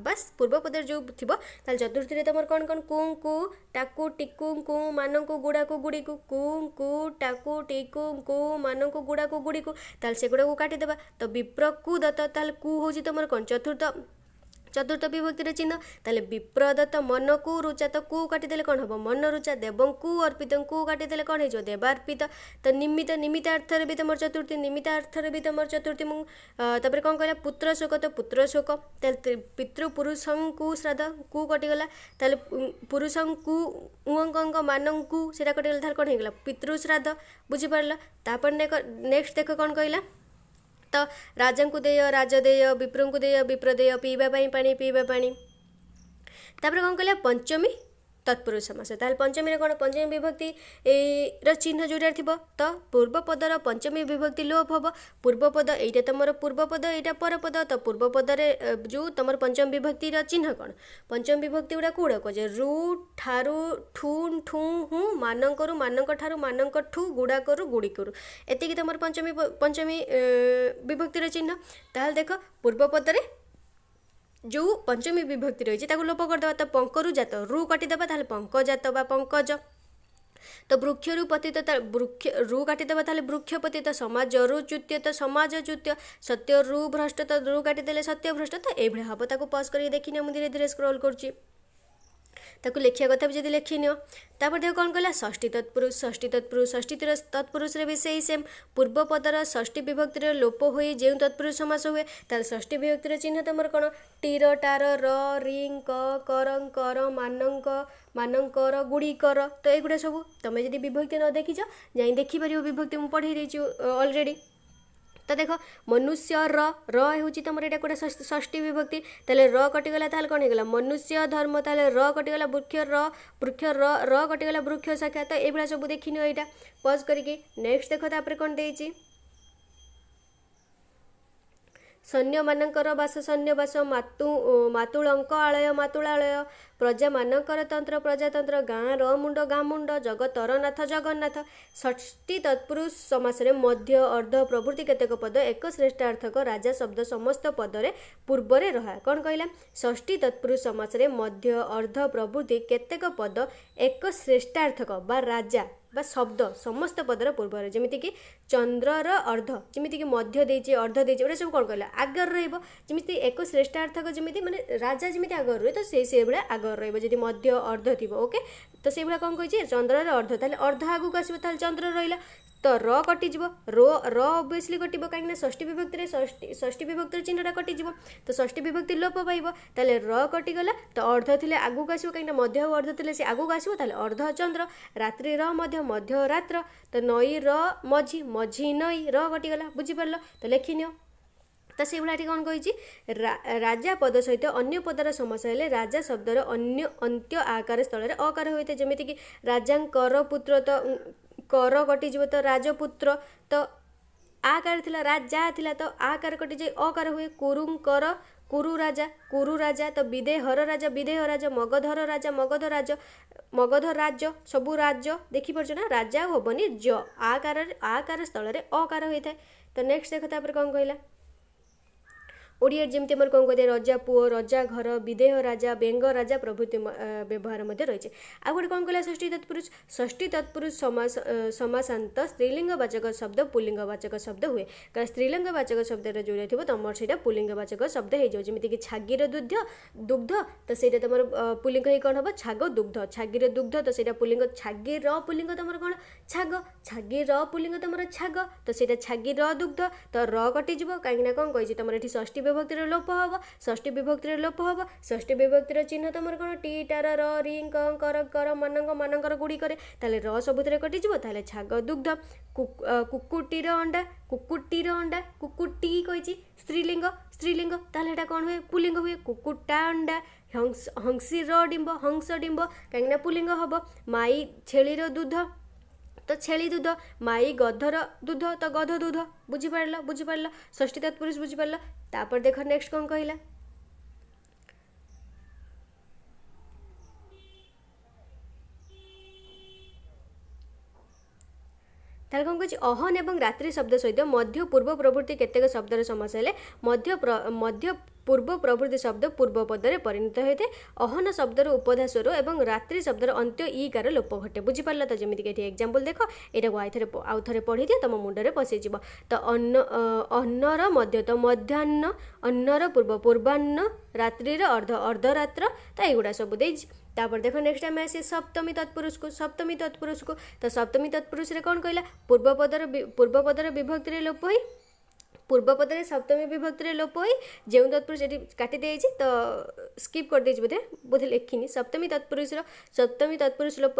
বাস পূর্ব পদর যে থিব তাহলে চতুর্থীরে তোমার কোণ কোণ কুং কু টাকু টিকু কু ମାନଙ୍କୁ ଗୁଡ଼ାକୁ ଗୁଡ଼ିକୁ କୁଁ କୁ ଟାକୁ ଟିକୁ କୁ ମାନଙ୍କୁ ଗୁଡ଼ାକୁ ଗୁଡ଼ିକୁ ତାହେଲେ ସେଗୁଡ଼ାକୁ କାଟିଦେବା ତ ବିପ୍ର କୁ ଦତ୍ତ ତାହେଲେ କୁ ହେଉଛି ତୁମର କ'ଣ ଚତୁର୍ଥ ଚତୁର୍ଥ ବିଭକ୍ତିର ଚିହ୍ନ ତାହେଲେ ବିପ୍ରଦତ୍ତ ମନକୁ ରୁଚା ତ କୁ କାଟିଦେଲେ କ'ଣ ହେବ ମନ ରୁଚା ଦେବଙ୍କୁ ଅର୍ପିତଙ୍କୁ କାଟିଦେଲେ କ'ଣ ହେଇଯିବ ଦେବାର୍ପିତ ତ ନିମିତ ନିମିତ ଅର୍ଥରେ ବି ତମର ଚତୁର୍ଥୀ ନିମିତ ଅର୍ଥରେ ବି ତମର ଚତୁର୍ଥୀ ମୁଁ ତାପରେ କ'ଣ କହିଲା ପୁତ୍ର ଶୋକ ତ ପୁତ୍ର ଶୋକ ତାହେଲେ ପିତୃପୁରୁଷଙ୍କୁ ଶ୍ରାଦ୍ଧ କୁ କଟିଗଲା ତାହେଲେ ପୁରୁଷଙ୍କୁ ଉଅଙ୍କ ମାନଙ୍କୁ ସେଇଟା କଟିଗଲା ତାହେଲେ କ'ଣ ହେଇଗଲା ପିତୃଶ୍ରାଦ୍ଧ ବୁଝିପାରିଲ ତାପରେ ନେକ୍ସଟ ଦେଖ କ'ଣ କହିଲା ତ ରାଜାଙ୍କୁ ଦେୟ ରାଜା ଦେୟ ବିପ୍ରଙ୍କୁ ଦେୟ ବିପ୍ର ଦେୟ ପିଇବା ପାଇଁ ପାଣି ପିଇବା ପାଣି ତାପରେ କ'ଣ କହିଲା ପଞ୍ଚମୀ ତତ୍ପୁରୁଷ ସମାସ ତାହେଲେ ପଞ୍ଚମୀରେ କ'ଣ ପଞ୍ଚମୀ ବିଭକ୍ତି ଏଇର ଚିହ୍ନ ଯେଉଁଟାରେ ଥିବ ତ ପୂର୍ବପଦର ପଞ୍ଚମୀ ବିଭକ୍ତି ଲୋପ ହେବ ପୂର୍ବପଦ ଏଇଟା ତମର ପୂର୍ବପଦ ଏଇଟା ପରପଦ ତ ପୂର୍ବପଦରେ ଯେଉଁ ତମର ପଞ୍ଚମ ବିଭକ୍ତିର ଚିହ୍ନ କ'ଣ ପଞ୍ଚମ ବିଭକ୍ତି ଗୁଡ଼ା କେଉଁଗୁଡ଼ା କୁହାଯାଏ ରୁ ଠାରୁ ଠୁ ଠୁ ହୁଁ ମାନଙ୍କରୁ ମାନଙ୍କ ଠାରୁ ମାନଙ୍କ ଠୁ ଗୁଡ଼ାକରୁ ଗୁଡ଼ିକରୁ ଏତିକି ତମର ପଞ୍ଚମୀ ପଞ୍ଚମୀ ବିଭକ୍ତିର ଚିହ୍ନ ତାହେଲେ ଦେଖ ପୂର୍ବପଦରେ ଯେଉଁ ପଞ୍ଚମୀ ବିଭକ୍ତି ରହିଛି ତାକୁ ଲୋପ କରିଦେବା ତ ପଙ୍କରୁ ଜାତ ରୁ କାଟିଦେବା ତାହେଲେ ପଙ୍କଜାତ ବା ପଙ୍କଜ ତ ବୃକ୍ଷରୁ ପତିତ ବୃକ୍ଷ ରୁ କାଟିଦେବା ତାହେଲେ ବୃକ୍ଷ ପତିତ ସମାଜରୁ ଚ୍ୟୁତ୍ୟ ତ ସମାଜ ଚ୍ୟୁତ୍ୟ ସତ୍ୟ ରୁ ଭ୍ରଷ୍ଟ ତ ରୁ କାଟିଦେଲେ ସତ୍ୟ ଭ୍ରଷ୍ଟ ତ ଏଇଭଳିଆ ହବ ତାକୁ ପଜ୍ କରିକି ଦେଖିନିଅ ମୁଁ ଧୀରେ ଧୀରେ ସ୍କ୍ରୋଲ୍ କରୁଛି त लेखिया कथा लेखियो तपर कन्ला तापर देखो कोन तत्पुर षष्ठी तत्पुरुष तत्पुरुष तत्पुरुष षष्ठी षष्ठी रे विषय सेम पूर्व पदर षष्ठी विभक्ति रे लोप होई जेउ तत्पुरुष समास होए तर षष्ठी विभक्ति रे विभक्तिर चिह्न त म किर र रिङ क कङ कर माङ कर गुडी कर तो एगुडा सब तमे जदि विभक्ति न जई नदेखि परियो विभक्ति म पठाइदि ऑलरेडी त देख मनुष्य र र हे तर एउटा गएर षष्ठी विभक्ति र त कटिगलाइगला मनुष्य धर्म त र कटिगला वृक्ष र वृक्ष र र कटिगला वृक्ष साख्या सब देखिनु एटा पज करके नेक्स्ट देख गरि नेक्सट देखिन्छ ସୈନ୍ୟମାନଙ୍କର ବାସ ସୈନ୍ୟବାସ ମାତୁ ମାତୁଳଙ୍କ ଆଳୟ ମାତୁଳାଳୟ ପ୍ରଜାମାନଙ୍କର ତନ୍ତ୍ର ପ୍ରଜାତନ୍ତ୍ର ଗାଁର ମୁଣ୍ଡ ଗାଁ ମୁଣ୍ଡ ଜଗତରନାଥ ଜଗନ୍ନାଥ ଷଷ୍ଠୀ ତତ୍ପୁରୁଷ ସମାସରେ ମଧ୍ୟ ଅର୍ଦ୍ଧ ପ୍ରଭୃତି କେତେକ ପଦ ଏକ ଶ୍ରେଷ୍ଠାର୍ଥକ ରାଜା ଶବ୍ଦ ସମସ୍ତ ପଦରେ ପୂର୍ବରେ ରହା କ'ଣ କହିଲା ଷଷ୍ଠୀ ତତ୍ପୁରୁଷ ସମାସରେ ମଧ୍ୟ ଅର୍ଦ୍ଧ ପ୍ରଭୃତି କେତେକ ପଦ ଏକ ଶ୍ରେଷ୍ଠାର୍ଥକ ବା ରାଜା বা ଶବ୍ଦ ସମସ୍ତ ପଦର ପୂର୍ବର ଯେମିତିକି ଚନ୍ଦ୍ରର ଅର୍ଧ ଯେମିତିକି ମଧ୍ୟ ଦେଇଛି ଅର୍ଧ ଦେଇଛି ଏଗୁଡ଼ା ସବୁ କ'ଣ କହିଲା ଆଗରେ ରହିବ ଯେମିତି ଏକ ଶ୍ରେଷ୍ଠାର୍ଥକ ଯେମିତି ମାନେ ରାଜା ଯେମିତି ଆଗରେ ରୁହେ ତ ସେଇ ସେଇଭଳିଆ ଆଗରେ ରହିବ ଯଦି ମଧ୍ୟ ଅର୍ଧ ଥିବ ଓକେ ତ ସେଇଭଳିଆ କ'ଣ କହିଛି ଚନ୍ଦ୍ରର ଅର୍ଧ ତାହେଲେ ଅର୍ଧ ଆଗକୁ ଆସିବ ତାହେଲେ ଚନ୍ଦ୍ର ରହିଲା ତ ର କଟିଯିବ ରୋ ର ଅବଭିଅସ୍ଲି କଟିବ କାହିଁକିନା ଷଷ୍ଠୀ ବିଭକ୍ତିରେ ଷଷ୍ଠୀ ଷଷ୍ଠୀ ବିଭକ୍ତିରେ ଚିହ୍ନଟା କଟିଯିବ ତ ଷଷ୍ଠୀ ବିଭକ୍ତି ଲୋପ ପାଇବ ତାହେଲେ ର କଟିଗଲା ତ ଅର୍ଧ ଥିଲେ ଆଗକୁ ଆସିବ କାହିଁକିନା ମଧ୍ୟ ଆଉ ଅର୍ଧ ଥିଲେ ସେ ଆଗକୁ ଆସିବ ତାହେଲେ ଅର୍ଧ ଚନ୍ଦ୍ର ରାତ୍ରି ର ମଧ୍ୟ ମଧ୍ୟ ରାତ୍ର ତ ନଈ ର ମଝି ମଝି ନଈ ର କଟିଗଲା ବୁଝିପାରିଲ ତ ଲେଖିନିଅ ତ ସେଇଭଳିଆ ଟିକେ କ'ଣ କହିଛି ରାଜା ପଦ ସହିତ ଅନ୍ୟ ପଦର ସମସ୍ୟା ହେଲେ ରାଜା ଶବ୍ଦର ଅନ୍ୟ ଅନ୍ତ୍ୟ ଆକାର ସ୍ଥଳରେ ଅକାର ହୋଇଥାଏ ଯେମିତିକି ରାଜାଙ୍କର ପୁତ୍ର ତ કર કટી તો રાજપુત્ર તો આ કાર થલા રાજા થલા તો આ કાર કટી જાય અકાર હુએ કુરુમ કર কুরু রাজা কুরু রাজা তো বিদেহর রাজা বিদেহ রাজা মগধর রাজা মগধ রাজ মগধ রাজ্য সবু রাজ্য দেখিপারছ না রাজা হবনি জ আকার আকার স্থলরে অকার হয়ে থাকে তো নেক্সট দেখ তাপরে কম কহিলা ଓଡ଼ିଆରେ ଯେମିତି ଆମର କ'ଣ କୁହାଯାଏ ରଜା ପୁଅ ରଜା ଘର ବିଦେହ ରାଜା ବେଙ୍ଗ ରାଜା ପ୍ରଭୃତି ବ୍ୟବହାର ମଧ୍ୟ ରହିଛି ଆଉ ଗୋଟେ କ'ଣ କହିଲା ଷଷ୍ଠୀ ତତ୍ପୁରୁଷ ଷଷ୍ଠୀ ତତ୍ପୁରୁଷ ସମାସ ସମାସାନ୍ତ ସ୍ତ୍ରୀଲିଙ୍ଗବାଚକ ଶବ୍ଦ ପୁଲିଙ୍ଗବାଚକ ଶବ୍ଦ ହୁଏ କାରଣ ସ୍ତ୍ରୀଲିଙ୍ଗବାଚକ ଶବ୍ଦରେ ଯେଉଁଟା ଥିବ ତୁମର ସେଇଟା ପୁଲିଙ୍ଗବାଚକ ଶବ୍ଦ ହେଇଯିବ ଯେମିତିକି ଛାଗିର ଦୁଗ୍ଧ ଦୁଗ୍ଧ ତ ସେଇଟା ତୁମର ପୁଲିଙ୍ଗ ହେଇ କ'ଣ ହେବ ଛାଗ ଦୁଗ୍ଧ ଛାଗିର ଦୁଗ୍ଧ ତ ସେଇଟା ପୁଲିଙ୍ଗ ଛାଗିର ପୁଲିଙ୍ଗ ତୁମର କ'ଣ ଛାଗ ଛାଗିର ପୁଲିଙ୍ଗ ତୁମର ଛାଗ ତ ସେଇଟା ଛାଗିର ଦୁଗ୍ଧ ତ ର କଟିଯିବ କାହିଁକିନା କ'ଣ କହିଛି ତମର ଏଠି ଷଷ୍ଠୀ ବିଭକ୍ତିର ଲୋପ ହେବ ଷଷ୍ଠୀ ବିଭକ୍ତିର ଲୋପ ହେବ ଷଷ୍ଠୀ ବିଭକ୍ତିର ଚିହ୍ନ ତମର କ'ଣ ଟି ଟାର ର ରି କ କର କର ମାନଙ୍କ ମାନଙ୍କର ଗୁଡ଼ିକରେ ତାହେଲେ ର ସବୁଥିରେ କଟିଯିବ ତାହେଲେ ଛାଗ ଦୁଗ୍ଧ କୁକୁଟିର ଅଣ୍ଡା କୁକୁଟିର ଅଣ୍ଡା କୁକୁଟି କହିଛି ସ୍ତ୍ରୀଲିଙ୍ଗ ସ୍ତ୍ରୀଲିଙ୍ଗ ତାହେଲେ ଏଇଟା କ'ଣ ହୁଏ ପୁଲିଙ୍ଗ ହୁଏ କୁକୁଟା ଅଣ୍ଡା ହଂସ ହଂସୀର ଡିମ୍ବ ହଂସ ଡିମ୍ବ କାହିଁକିନା ପୁଲିଙ୍ଗ ହେବ ମାଇ ଛେଳିର ଦୁଧ তো ছেলি দুধ মাই গধর দুধ তো গধ দুধ বুঝিপারল বুঝিপারল ষষ্ঠী তৎপুরুষ বুঝিপারল তারপর দেখ নেক্সট কম কহিলা ତାହେଲେ କ'ଣ କହୁଛି ଅହନ୍ ଏବଂ ରାତ୍ରି ଶବ୍ଦ ସହିତ ମଧ୍ୟ ପୂର୍ବ ପ୍ରଭୃତି କେତେକ ଶବ୍ଦର ସମାସ ହେଲେ ମଧ୍ୟ ମଧ୍ୟ ପୂର୍ବ ପ୍ରଭୃତି ଶବ୍ଦ ପୂର୍ବ ପଦରେ ପରିଣତ ହୋଇଥାଏ ଅହନ ଶବ୍ଦର ଉପଧା ସ୍ୱର ଏବଂ ରାତ୍ରି ଶବ୍ଦର ଅନ୍ତ୍ୟ ଇକାର ଲୋପ ଘଟେ ବୁଝିପାରିଲ ତ ଯେମିତିକି ଏଠି ଏକ୍ଜାମ୍ପଲ୍ ଦେଖ ଏଇଟାକୁ ଆଉ ଥରେ ଆଉ ଥରେ ପଢ଼ିଦିଏ ତୁମ ମୁଣ୍ଡରେ ପଶିଯିବ ତ ଅନ୍ନ ଅନ୍ନର ମଧ୍ୟ ତ ମଧ୍ୟାହ୍ନ ଅନ୍ନର ପୂର୍ବ ପୂର୍ବାହ୍ନ ରାତ୍ରିର ଅର୍ଦ୍ଧ ଅର୍ଦ୍ଧରାତ୍ର ତ ଏଗୁଡ଼ା ସବୁ ଦେଇଛି तापर देखो नेक्स्ट टाइम आसे सप्तमी तत्पुरुष को सप्तमी तत्पुरुष को तो सप्तमी तत्पुरुष कौन कहला पूर्व पदर विभक्ति लोप हो पूर्वपदर सप्तमी विभक्ति लोप हो जो तत्पुरुष ये काटिदेज तो स्कीप कर दे बोधे बोधे लेखी सप्तमी तत्पुरुष सप्तमी तत्पुरुष लोप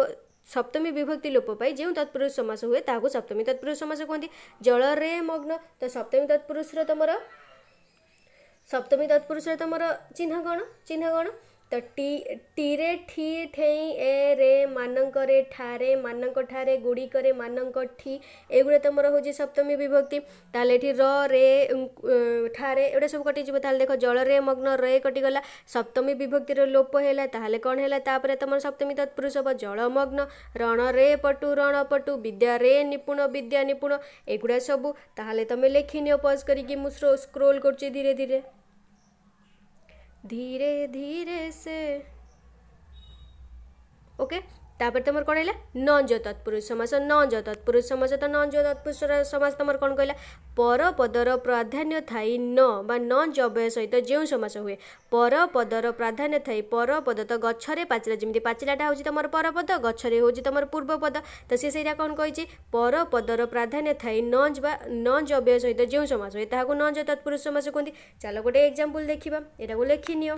सप्तमी विभक्ति लोपाई जो तत्पुरुष समास हुए ताको सप्तमी तत्पुरुष समास कहते जल रे मग्न तो सप्तमी तत्पुरुष तुम सप्तमी तत्पुरुष तुम चिन्ह कौन चिन्ह कौन ତ ଟି ଟିରେ ଠି ଠେଇଁ ଏ ରେ ମାନଙ୍କରେ ଠାରେ ମାନଙ୍କ ଠାରେ ଗୁଡ଼ିକରେ ମାନଙ୍କ ଠି ଏଗୁଡ଼ା ତମର ହେଉଛି ସପ୍ତମୀ ବିଭକ୍ତି ତାହେଲେ ଏଠି ର ରେ ଠାରେ ଏଗୁଡ଼ା ସବୁ କଟିଯିବ ତାହେଲେ ଦେଖ ଜଳରେ ମଗ୍ନ ରେ କଟିଗଲା ସପ୍ତମୀ ବିଭକ୍ତିର ଲୋପ ହେଲା ତାହେଲେ କ'ଣ ହେଲା ତାପରେ ତମର ସପ୍ତମୀ ତତ୍ପୁରୁଷ ହେବ ଜଳମଗ୍ନ ରଣରେ ପଟୁ ରଣ ବିଦ୍ୟାରେ ନିପୁଣ ବିଦ୍ୟା ନିପୁଣ ଏଗୁଡ଼ା ସବୁ ତାହେଲେ ତମେ ଲେଖିନିଅ ପଜ୍ କରିକି ମୁଁ ସ୍କ୍ରୋଲ୍ କରୁଛି ଧୀରେ ଧୀରେ धीरे धीरे से ओके okay? ତାପରେ ତମର କ'ଣ ହେଲା ନଞ୍ଜ ତତ୍ପୁରୁଷ ସମାସ ନଞ୍ଜ ତତ୍ପୁରୁଷ ସମାସ ତ ନଞ୍ଜ ତତ୍ପୁରୁଷର ସମାସ ତମର କ'ଣ କହିଲା ପର ପଦର ପ୍ରାଧାନ୍ୟ ଥାଇ ନ ବା ନଞ୍ଜ ଅବୟ ସହିତ ଯେଉଁ ସମାସ ହୁଏ ପର ପଦର ପ୍ରାଧାନ୍ୟ ଥାଇ ପର ପଦ ତ ଗଛରେ ପାଚିଲା ଯେମିତି ପାଚିଲାଟା ହେଉଛି ତମର ପରପଦ ଗଛରେ ହେଉଛି ତମର ପୂର୍ବ ପଦ ତ ସିଏ ସେଇଟା କ'ଣ କହିଛି ପର ପଦର ପ୍ରାଧାନ୍ୟ ଥାଇ ନଞ୍ଜ ବା ନଞ୍ଜ ଅବ୍ୟୟ ସହିତ ଯେଉଁ ସମାସ ହୁଏ ତାହାକୁ ନଞ୍ଜ ତତ୍ପୁରୁଷ ସମାସ କୁହନ୍ତି ଚାଲ ଗୋଟେ ଏକ୍ଜାମ୍ପଲ ଦେଖିବା ଏଇଟାକୁ ଲେଖିନିଅ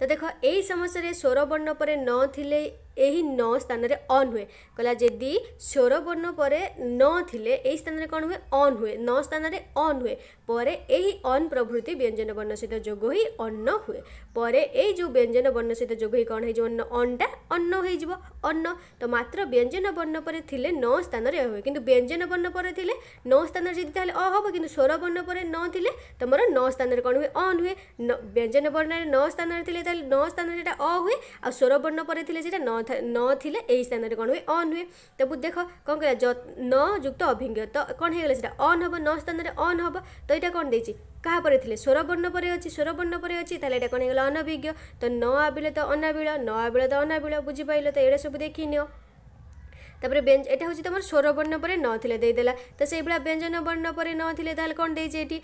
ତ ଦେଖ ଏଇ ସମସ୍ୟାରେ ସ୍ୱରବର୍ଣ୍ଣ ପରେ ନ ଥିଲେ ଏହି ନ ସ୍ଥାନରେ ଅନ୍ ହୁଏ କହିଲା ଯଦି ସ୍ୱର ବର୍ଣ୍ଣ ପରେ ନ ଥିଲେ ଏହି ସ୍ଥାନରେ କ'ଣ ହୁଏ ଅନ୍ ହୁଏ ନ ସ୍ଥାନରେ ଅନ୍ ହୁଏ ପରେ ଏହି ଅନ୍ ପ୍ରଭୃତି ବ୍ୟଞ୍ଜନ ବର୍ଣ୍ଣ ସହିତ ଯୋଗ ହୋଇ ଅନ୍ନ ହୁଏ ପରେ ଏଇ ଯେଉଁ ବ୍ୟଞ୍ଜନ ବର୍ଣ୍ଣ ସହିତ ଯୋଗ ହୋଇ କ'ଣ ହେଇଯିବ ଅଣ୍ଡା ଅନ୍ନ ହେଇଯିବ ଅନ୍ନ ତ ମାତ୍ର ବ୍ୟଞ୍ଜନ ବର୍ଣ୍ଣ ପରେ ଥିଲେ ନ ସ୍ଥାନରେ ଏ ହୁଏ କିନ୍ତୁ ବ୍ୟଞ୍ଜନ ବର୍ଣ୍ଣ ପରେ ଥିଲେ ନ ସ୍ଥାନରେ ଯଦି ତାହେଲେ ଅ ହେବ କିନ୍ତୁ ସ୍ୱର ବର୍ଣ୍ଣ ପରେ ନ ଥିଲେ ତୁମର ନ ସ୍ଥାନରେ କ'ଣ ହୁଏ ଅନ୍ ହୁଏ ବ୍ୟଞ୍ଜନ ବର୍ଣ୍ଣରେ ନ ସ୍ଥାନରେ ଥିଲେ ତାହେଲେ ନ ସ୍ଥାନରେ ସେଇଟା ଅ ହୁଏ ଆଉ ସ୍ୱର ବର୍ଣ୍ଣ ପରେ ଥିଲେ ସେଇଟା ନ ନଥିଲେ ଏଇ ସ୍ଥାନରେ କ'ଣ ହୁଏ ଅନ୍ ହୁଏ ତ ଦେଖ କ'ଣ କହିଲା ନ ଯୁକ୍ତ ଅଭିଜ୍ଞ ତ କ'ଣ ହେଇଗଲା ସେଇଟା ଅନ୍ ହେବ ନ ସ୍ଥାନରେ ଅନ୍ ହେବ ତ ଏଇଟା କ'ଣ ଦେଇଛି କାହା ପରେ ଥିଲେ ସ୍ୱରବର୍ଣ୍ଣ ପରେ ଅଛି ସ୍ୱରବର୍ଣ୍ଣ ପରେ ଅଛି ତାହେଲେ ଏଇଟା କ'ଣ ହେଇଗଲା ଅନଭିଜ୍ଞ ତ ନ ଆବିଳ ତ ଅନାବିଳ ନ ଆବିଳ ତ ଅନାବିଳ ବୁଝିପାରିଲ ତ ଏଇଟା ସବୁ ଦେଖିନିଅ তাপরে ব্যঞ্জ এটা হচ্ছে তোমার স্বরবর্ণ পরে ন থিলে দেইদেলা তো সেইভাবে ব্যঞ্জন বর্ণ পরে ন থিলে তাহলে কোণ দেইছে এটি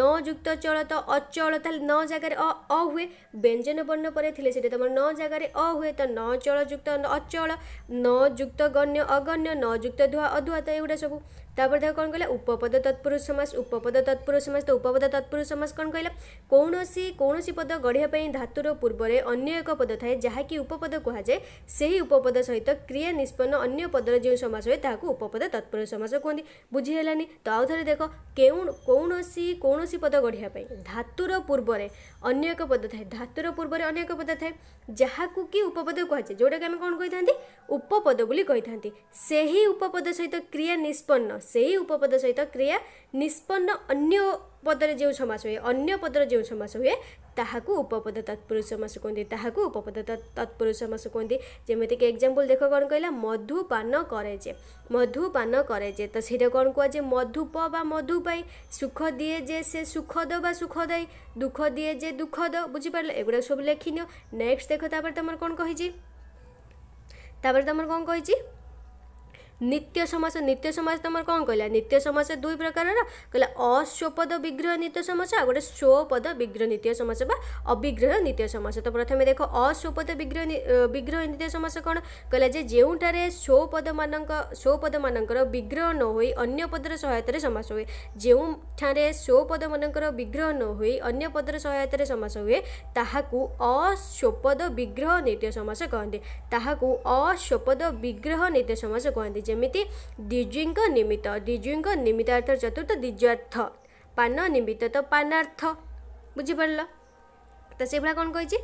ন যুক্ত চল তো অচল তাহলে ন জায়গায় অ অ হুয়ে ব্যঞ্জন বর্ণ পরে থিলে সেটা তোমার ন জায়গায় অ হুয়ে তো ন চল যুক্ত অচল ন যুক্ত গণ্য অগণ্য ন যুক্ত ধুয়া অধুয়া তো এগুলা সব ତାପରେ ଦେଖ କ'ଣ କହିଲା ଉପପଦ ତତ୍ପୁରୁଷ ସମାସ ଉପପଦ ତତ୍ପୁରୁଷ ସମାସ ତ ଉପପଦ ତତ୍ପୁରୁଷ ସମାସ କ'ଣ କହିଲା କୌଣସି କୌଣସି ପଦ ଗଢ଼ିବା ପାଇଁ ଧାତୁର ପୂର୍ବରେ ଅନ୍ୟ ଏକ ପଦ ଥାଏ ଯାହାକି ଉପପଦ କୁହାଯାଏ ସେହି ଉପପଦ ସହିତ କ୍ରିୟା ନିଷ୍ପନ୍ନ ଅନ୍ୟ ପଦର ଯେଉଁ ସମାସ ହୁଏ ତାହାକୁ ଉପପଦ ତତ୍ପୁରୁଷ ସମାସ କୁହନ୍ତି ବୁଝିହେଲାନି ତ ଆଉ ଥରେ ଦେଖ କେଉଁ କୌଣସି କୌଣସି ପଦ ଗଢ଼ିବା ପାଇଁ ଧାତୁର ପୂର୍ବରେ ଅନ୍ୟ ଏକ ପଦ ଥାଏ ଧାତୁର ପୂର୍ବରେ ଅନ୍ୟ ଏକ ପଦ ଥାଏ ଯାହାକୁ କି ଉପପଦ କୁହାଯାଏ ଯେଉଁଟାକି ଆମେ କ'ଣ କହିଥାନ୍ତି ଉପପଦ ବୋଲି କହିଥାନ୍ତି ସେହି ଉପପଦ ସହିତ କ୍ରିୟା ନିଷ୍ପନ୍ନ ସେହି ଉପପଦ ସହିତ କ୍ରିୟା ନିଷ୍ପନ୍ନ ଅନ୍ୟ ପଦରେ ଯେଉଁ ସମାସ ହୁଏ ଅନ୍ୟ ପଦର ଯେଉଁ ସମାସ ହୁଏ ତାହାକୁ ଉପପଦ ତତ୍ପୁରୁଷ ସମାସ କୁହନ୍ତି ତାହାକୁ ଉପପଦ ତତ୍ପୁରୁଷ ସମାସ କୁହନ୍ତି ଯେମିତିକି ଏକ୍ଜାମ୍ପଲ୍ ଦେଖ କ'ଣ କହିଲା ମଧୁପାନ କରେ ଯେ ମଧୁପାନ କରେ ଯେ ତ ସେଇଟା କ'ଣ କୁହାଯାଏ ମଧୁପ ବା ମଧୁ ପାଇଁ ସୁଖ ଦିଏ ଯେ ସେ ସୁଖଦ ବା ସୁଖଦାୟୀ ଦୁଃଖ ଦିଏ ଯେ ଦୁଃଖଦ ବୁଝିପାରିଲ ଏଗୁଡ଼ାକ ସବୁ ଲେଖିନିଅ ନେକ୍ସଟ ଦେଖ ତାପରେ ତୁମର କ'ଣ କହିଛି ତାପରେ ତୁମର କ'ଣ କହିଛି ନିତ୍ୟ ସମାସ ନିତ୍ୟ ସମାସ ତମର କ'ଣ କହିଲା ନିତ୍ୟ ସମାସ ଦୁଇ ପ୍ରକାରର କହିଲା ଅସ୍ୱପଦ ବିଗ୍ରହ ନିତ୍ୟ ସମାସ ଆଉ ଗୋଟେ ସ୍ୱପଦ ବିଗ୍ରହ ନିତ୍ୟ ସମାସ ବା ଅବିଗ୍ରହ ନିତ୍ୟ ସମାସ ତ ପ୍ରଥମେ ଦେଖ ଅସ୍ୱପଦ ବିଗ୍ରହ ବିଗ୍ରହ ନିତ୍ୟ ସମାସ କ'ଣ କହିଲା ଯେ ଯେଉଁଠାରେ ସ୍ୱପଦମାନଙ୍କ ସ୍ୱପଦମାନଙ୍କର ବିଗ୍ରହ ନ ହୋଇ ଅନ୍ୟ ପଦର ସହାୟତାରେ ସମାସ ହୁଏ ଯେଉଁଠାରେ ସ୍ୱପଦମାନଙ୍କର ବିଗ୍ରହ ନ ହୋଇ ଅନ୍ୟ ପଦର ସହାୟତାରେ ସମାସ ହୁଏ ତାହାକୁ ଅସ୍ୱପଦ ବିଗ୍ରହ ନିତ୍ୟ ସମାସ କହନ୍ତି ତାହାକୁ ଅସ୍ୱପଦ ବିଗ୍ରହ ନିତ୍ୟ ସମାସ କହନ୍ତି ଯେମିତି ଦ୍ୱିଜୁଙ୍କ ନିମିତ୍ତ ଦ୍ୱିଜୁଙ୍କ ନିମିତ୍ତାର୍ଥ ଚତୁର୍ଥ ଦ୍ୱିଜୁଆର୍ଥ ପାନ ନିମିତ୍ତ ତ ପାନାର୍ଥ ବୁଝିପାରିଲ ତ ସେଇଭଳିଆ କ'ଣ କହିଛି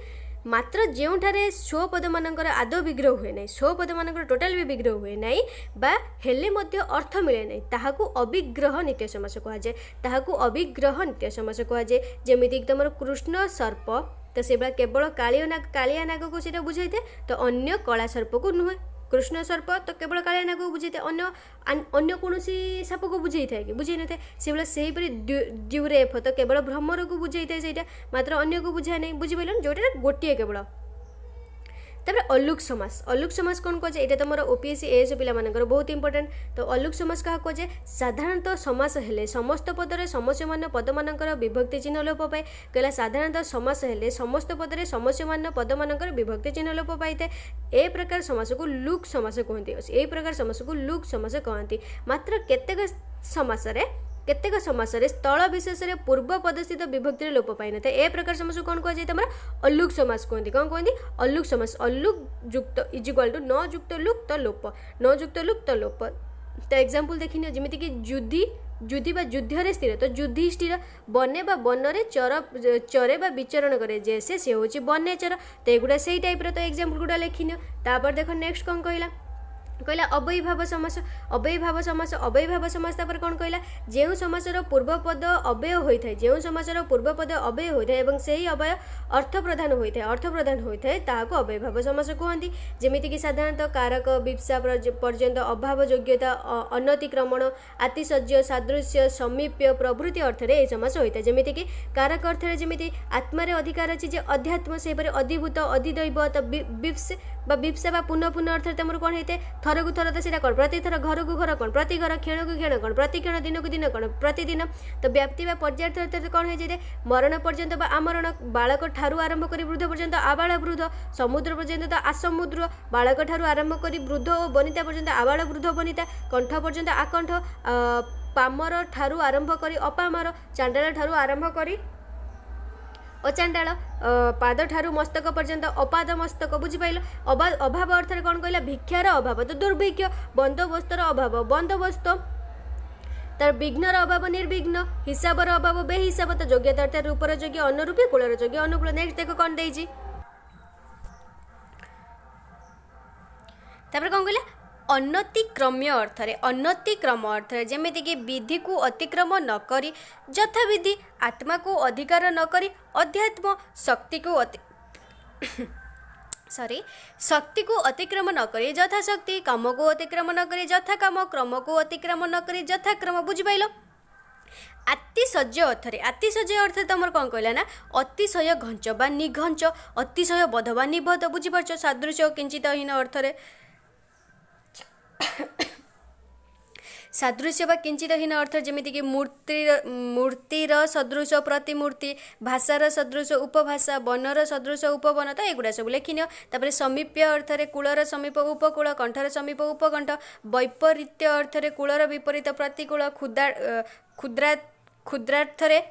ମାତ୍ର ଯେଉଁଠାରେ ସ୍ୱପଦମାନଙ୍କର ଆଦୌ ବିଗ୍ରହ ହୁଏ ନାହିଁ ସ୍ୱପଦମାନଙ୍କର ଟୋଟାଲ୍ ବି ବିଗ୍ରହ ହୁଏ ନାହିଁ ବା ହେଲେ ମଧ୍ୟ ଅର୍ଥ ମିଳେ ନାହିଁ ତାହାକୁ ଅବିଗ୍ରହ ନିତ୍ୟ ସମାସ କୁହାଯାଏ ତାହାକୁ ଅବିଗ୍ରହ ନିତ୍ୟ ସମାସ କୁହାଯାଏ ଯେମିତିକି ତୁମର କୃଷ୍ଣ ସର୍ପ ତ ସେଭଳିଆ କେବଳ କାଳିଆ କାଳିଆ ନାଗକୁ ସେଇଟା ବୁଝାଇଥାଏ ତ ଅନ୍ୟ କଳା ସର୍ପକୁ ନୁହେଁ କୃଷ୍ଣ ସର୍ପ ତ କେବଳ କାଳିଆ ନାଗକୁ ବୁଝାଇଥାଏ ଅନ୍ୟ ଅନ୍ୟ କୌଣସି ସାପକୁ ବୁଝାଇଥାଏ କି ବୁଝାଇ ନଥାଏ ସେଭଳିଆ ସେହିପରି ଡ୍ୟୁରେଫ ତ କେବଳ ଭ୍ରମରକୁ ବୁଝାଇଥାଏ ସେଇଟା ମାତ୍ର ଅନ୍ୟକୁ ବୁଝାଏ ନାହିଁ ବୁଝିପାରିଲନି ଯେଉଁଟା ଗୋଟିଏ କେବଳ ତାପରେ ଅଲୁକ ସମାସ ଅଲୁକ ସମାସ କ'ଣ କୁହାଯାଏ ଏଇଟା ତମର ଓପିଏସ୍ସି ଏଏସ୍ଓ ପିଲାମାନଙ୍କର ବହୁତ ଇମ୍ପୋର୍ଟାଣ୍ଟ ତ ଅଲୁକ ସମାସ କାହା କୁହାଯାଏ ସାଧାରଣତଃ ସମାସ ହେଲେ ସମସ୍ତ ପଦରେ ସମସ୍ୟମାନ୍ୟ ପଦମାନଙ୍କର ବିଭକ୍ତି ଚିହ୍ନ ଲୋପ ପାଏ କହିଲା ସାଧାରଣତଃ ସମାସ ହେଲେ ସମସ୍ତ ପଦରେ ସମସ୍ୟମାନ୍ୟ ପଦମାନଙ୍କର ବିଭକ୍ତି ଚିହ୍ନ ଲୋପ ପାଇଥାଏ ଏ ପ୍ରକାର ସମାସକୁ ଲୁକ୍ ସମାସ କୁହନ୍ତି ଏହି ପ୍ରକାର ସମାସକୁ ଲୁକ୍ ସମାସ କହନ୍ତି ମାତ୍ର କେତେକ ସମାସରେ केतक समास स्थल विशेष पूर्व पदस्थित विभक्ति लोप पाई ना ए प्रकार समास कौन कह जाए अल्लुक समास कहते कौन कहते अल्लुक समास अल्लुक युक्त इज इक्वाल टू नुक्त लुक् तो लोप नुक्त लुक् तो लोप तो एग्जाम्पल देखनी नि जमीक जुदी जुदी बा युद्ध स्थिर तो युद्धि स्थिर बने बा चर चरे विचरण करे जैसे से होची बने चर तो यह से ही टाइप रो तो एक्जामपल गुड़ा लिखी नियो तापर देखो नेक्स्ट कौन कहला କହିଲା ଅବୟଭାବ ସମାସ ଅବୟଭାବ ସମାସ ଅବୟଭାବ ସମାସ ତାପରେ କ'ଣ କହିଲା ଯେଉଁ ସମାସର ପୂର୍ବପଦ ଅବ୍ୟୟ ହୋଇଥାଏ ଯେଉଁ ସମାସର ପୂର୍ବପଦ ଅବ୍ୟୟ ହୋଇଥାଏ ଏବଂ ସେହି ଅବୟ ଅର୍ଥପ୍ରଧାନ ହୋଇଥାଏ ଅର୍ଥପ୍ରଧାନ ହୋଇଥାଏ ତାହାକୁ ଅବୟଭାବ ସମାସ କୁହନ୍ତି ଯେମିତିକି ସାଧାରଣତଃ କାରକ ବିପ୍ସା ପର୍ଯ୍ୟନ୍ତ ଅଭାବ ଯୋଗ୍ୟତା ଅନତିକ୍ରମଣ ଆତିଶର୍ଯ୍ୟ ସାଦୃଶ୍ୟ ସମୀପ୍ୟ ପ୍ରଭୃତି ଅର୍ଥରେ ଏହି ସମାସ ହୋଇଥାଏ ଯେମିତିକି କାରକ ଅର୍ଥରେ ଯେମିତି ଆତ୍ମାରେ ଅଧିକାର ଅଛି ଯେ ଅଧ୍ୟାତ୍ମ ସେହିପରି ଅଧିଭୂତ ଅଧିଦୈବତ ବିପ୍ସ ବା ବିପ୍ ସେବା ପୁନଃ ପୁନଃ ଅର୍ଥରେ ତମର କ'ଣ ହେଇଥାଏ ଥରକୁ ଥର ତ ସେଇଟା କ'ଣ ପ୍ରତି ଥର ଘରକୁ ଘର କ'ଣ ପ୍ରତି ଘର କ୍ଷଣକୁ କ୍ଷଣ କ'ଣ ପ୍ରତି କ୍ଷଣ ଦିନକୁ ଦିନ କ'ଣ ପ୍ରତିଦିନ ତ ବ୍ୟାପ୍ତି ବା ପର୍ଯ୍ୟାୟ କ'ଣ ହେଇଯାଇଥାଏ ମରଣ ପର୍ଯ୍ୟନ୍ତ ବା ଆମରଣ ବାଳକ ଠାରୁ ଆରମ୍ଭ କରି ବୃଦ୍ଧ ପର୍ଯ୍ୟନ୍ତ ଆବାଳ ବୃଦ୍ଧ ସମୁଦ୍ର ପର୍ଯ୍ୟନ୍ତ ତ ଆସମୁଦ୍ର ବାଳକ ଠାରୁ ଆରମ୍ଭ କରି ବୃଦ୍ଧ ଓ ବନିତା ପର୍ଯ୍ୟନ୍ତ ଆବାଳ ବୃଦ୍ଧ ବନିତା କଣ୍ଠ ପର୍ଯ୍ୟନ୍ତ ଆକଣ୍ଠ ପାମର ଠାରୁ ଆରମ୍ଭ କରି ଅପାମର ଚାଣ୍ଡାଳ ଠାରୁ ଆରମ୍ଭ କରି अचान्दा मस्तक पर्यंत अपाद मस्तक बुझि पार अभाव अर्थले कहिला भिक्षार अभाविक बन्दोबस्त अभाव बन्दोबस्त तर विघ्नर अभाव निर्विघ्न हिसाब अभाव बे हिसाब त अर्थ रूप रग्य अनुरूपी कूल्य अनुकूल कन् ଅନତିକ୍ରମ୍ୟ ଅର୍ଥରେ ଅନତିକ୍ରମ ଅର୍ଥରେ ଯେମିତିକି ବିଧିକୁ ଅତିକ୍ରମ ନକରି ଯଥାବିଧି ଆତ୍ମାକୁ ଅଧିକାର ନକରି ଅଧ୍ୟାତ୍ମ ଶକ୍ତିକୁ ଅତି ସରି ଶକ୍ତିକୁ ଅତିକ୍ରମ ନକରି ଯଥାଶକ୍ତି କାମକୁ ଅତିକ୍ରମ ନକରି ଯଥା କାମ କ୍ରମକୁ ଅତିକ୍ରମ ନକରି ଯଥାକ୍ରମ ବୁଝିପାରିଲ ଆତିଶଯ୍ୟ ଅର୍ଥରେ ଆତିଶଯ୍ୟ ଅର୍ଥରେ ତୁମର କ'ଣ କହିଲା ନା ଅତିଶୟ ଘଞ୍ଚ ବା ନିଘଞ୍ଚ ଅତିଶୟ ବଧ ବା ନିବଧ ବୁଝିପାରୁଛ ସାଦୃଶ୍ୟ କିଞ୍ଚିତହୀନ ଅର୍ଥରେ ସାଦୃଶ୍ୟ ବା କିଞ୍ଚିତହୀନ ଅର୍ଥ ଯେମିତିକି ମୂର୍ତ୍ତିର ମୂର୍ତ୍ତିର ସଦୃଶ ପ୍ରତିମୂର୍ତ୍ତି ଭାଷାର ସଦୃଶ ଉପଭାଷା ବନର ସଦୃଶ ଉପବନ ତ ଏଗୁଡ଼ା ସବୁ ଲେଖିନିଅ ତାପରେ ସମୀପ୍ୟ ଅର୍ଥରେ କୂଳର ସମୀପ ଉପକୂଳ କଣ୍ଠର ସମୀପ ଉପକଣ୍ଠ ବୈପରୀତ୍ୟ ଅର୍ଥରେ କୂଳର ବିପରୀତ ପ୍ରତିକୂଳ କ୍ଷୁଦା କ୍ଷୁଦ୍ରା କ୍ଷୁଦ୍ରାର୍ଥରେ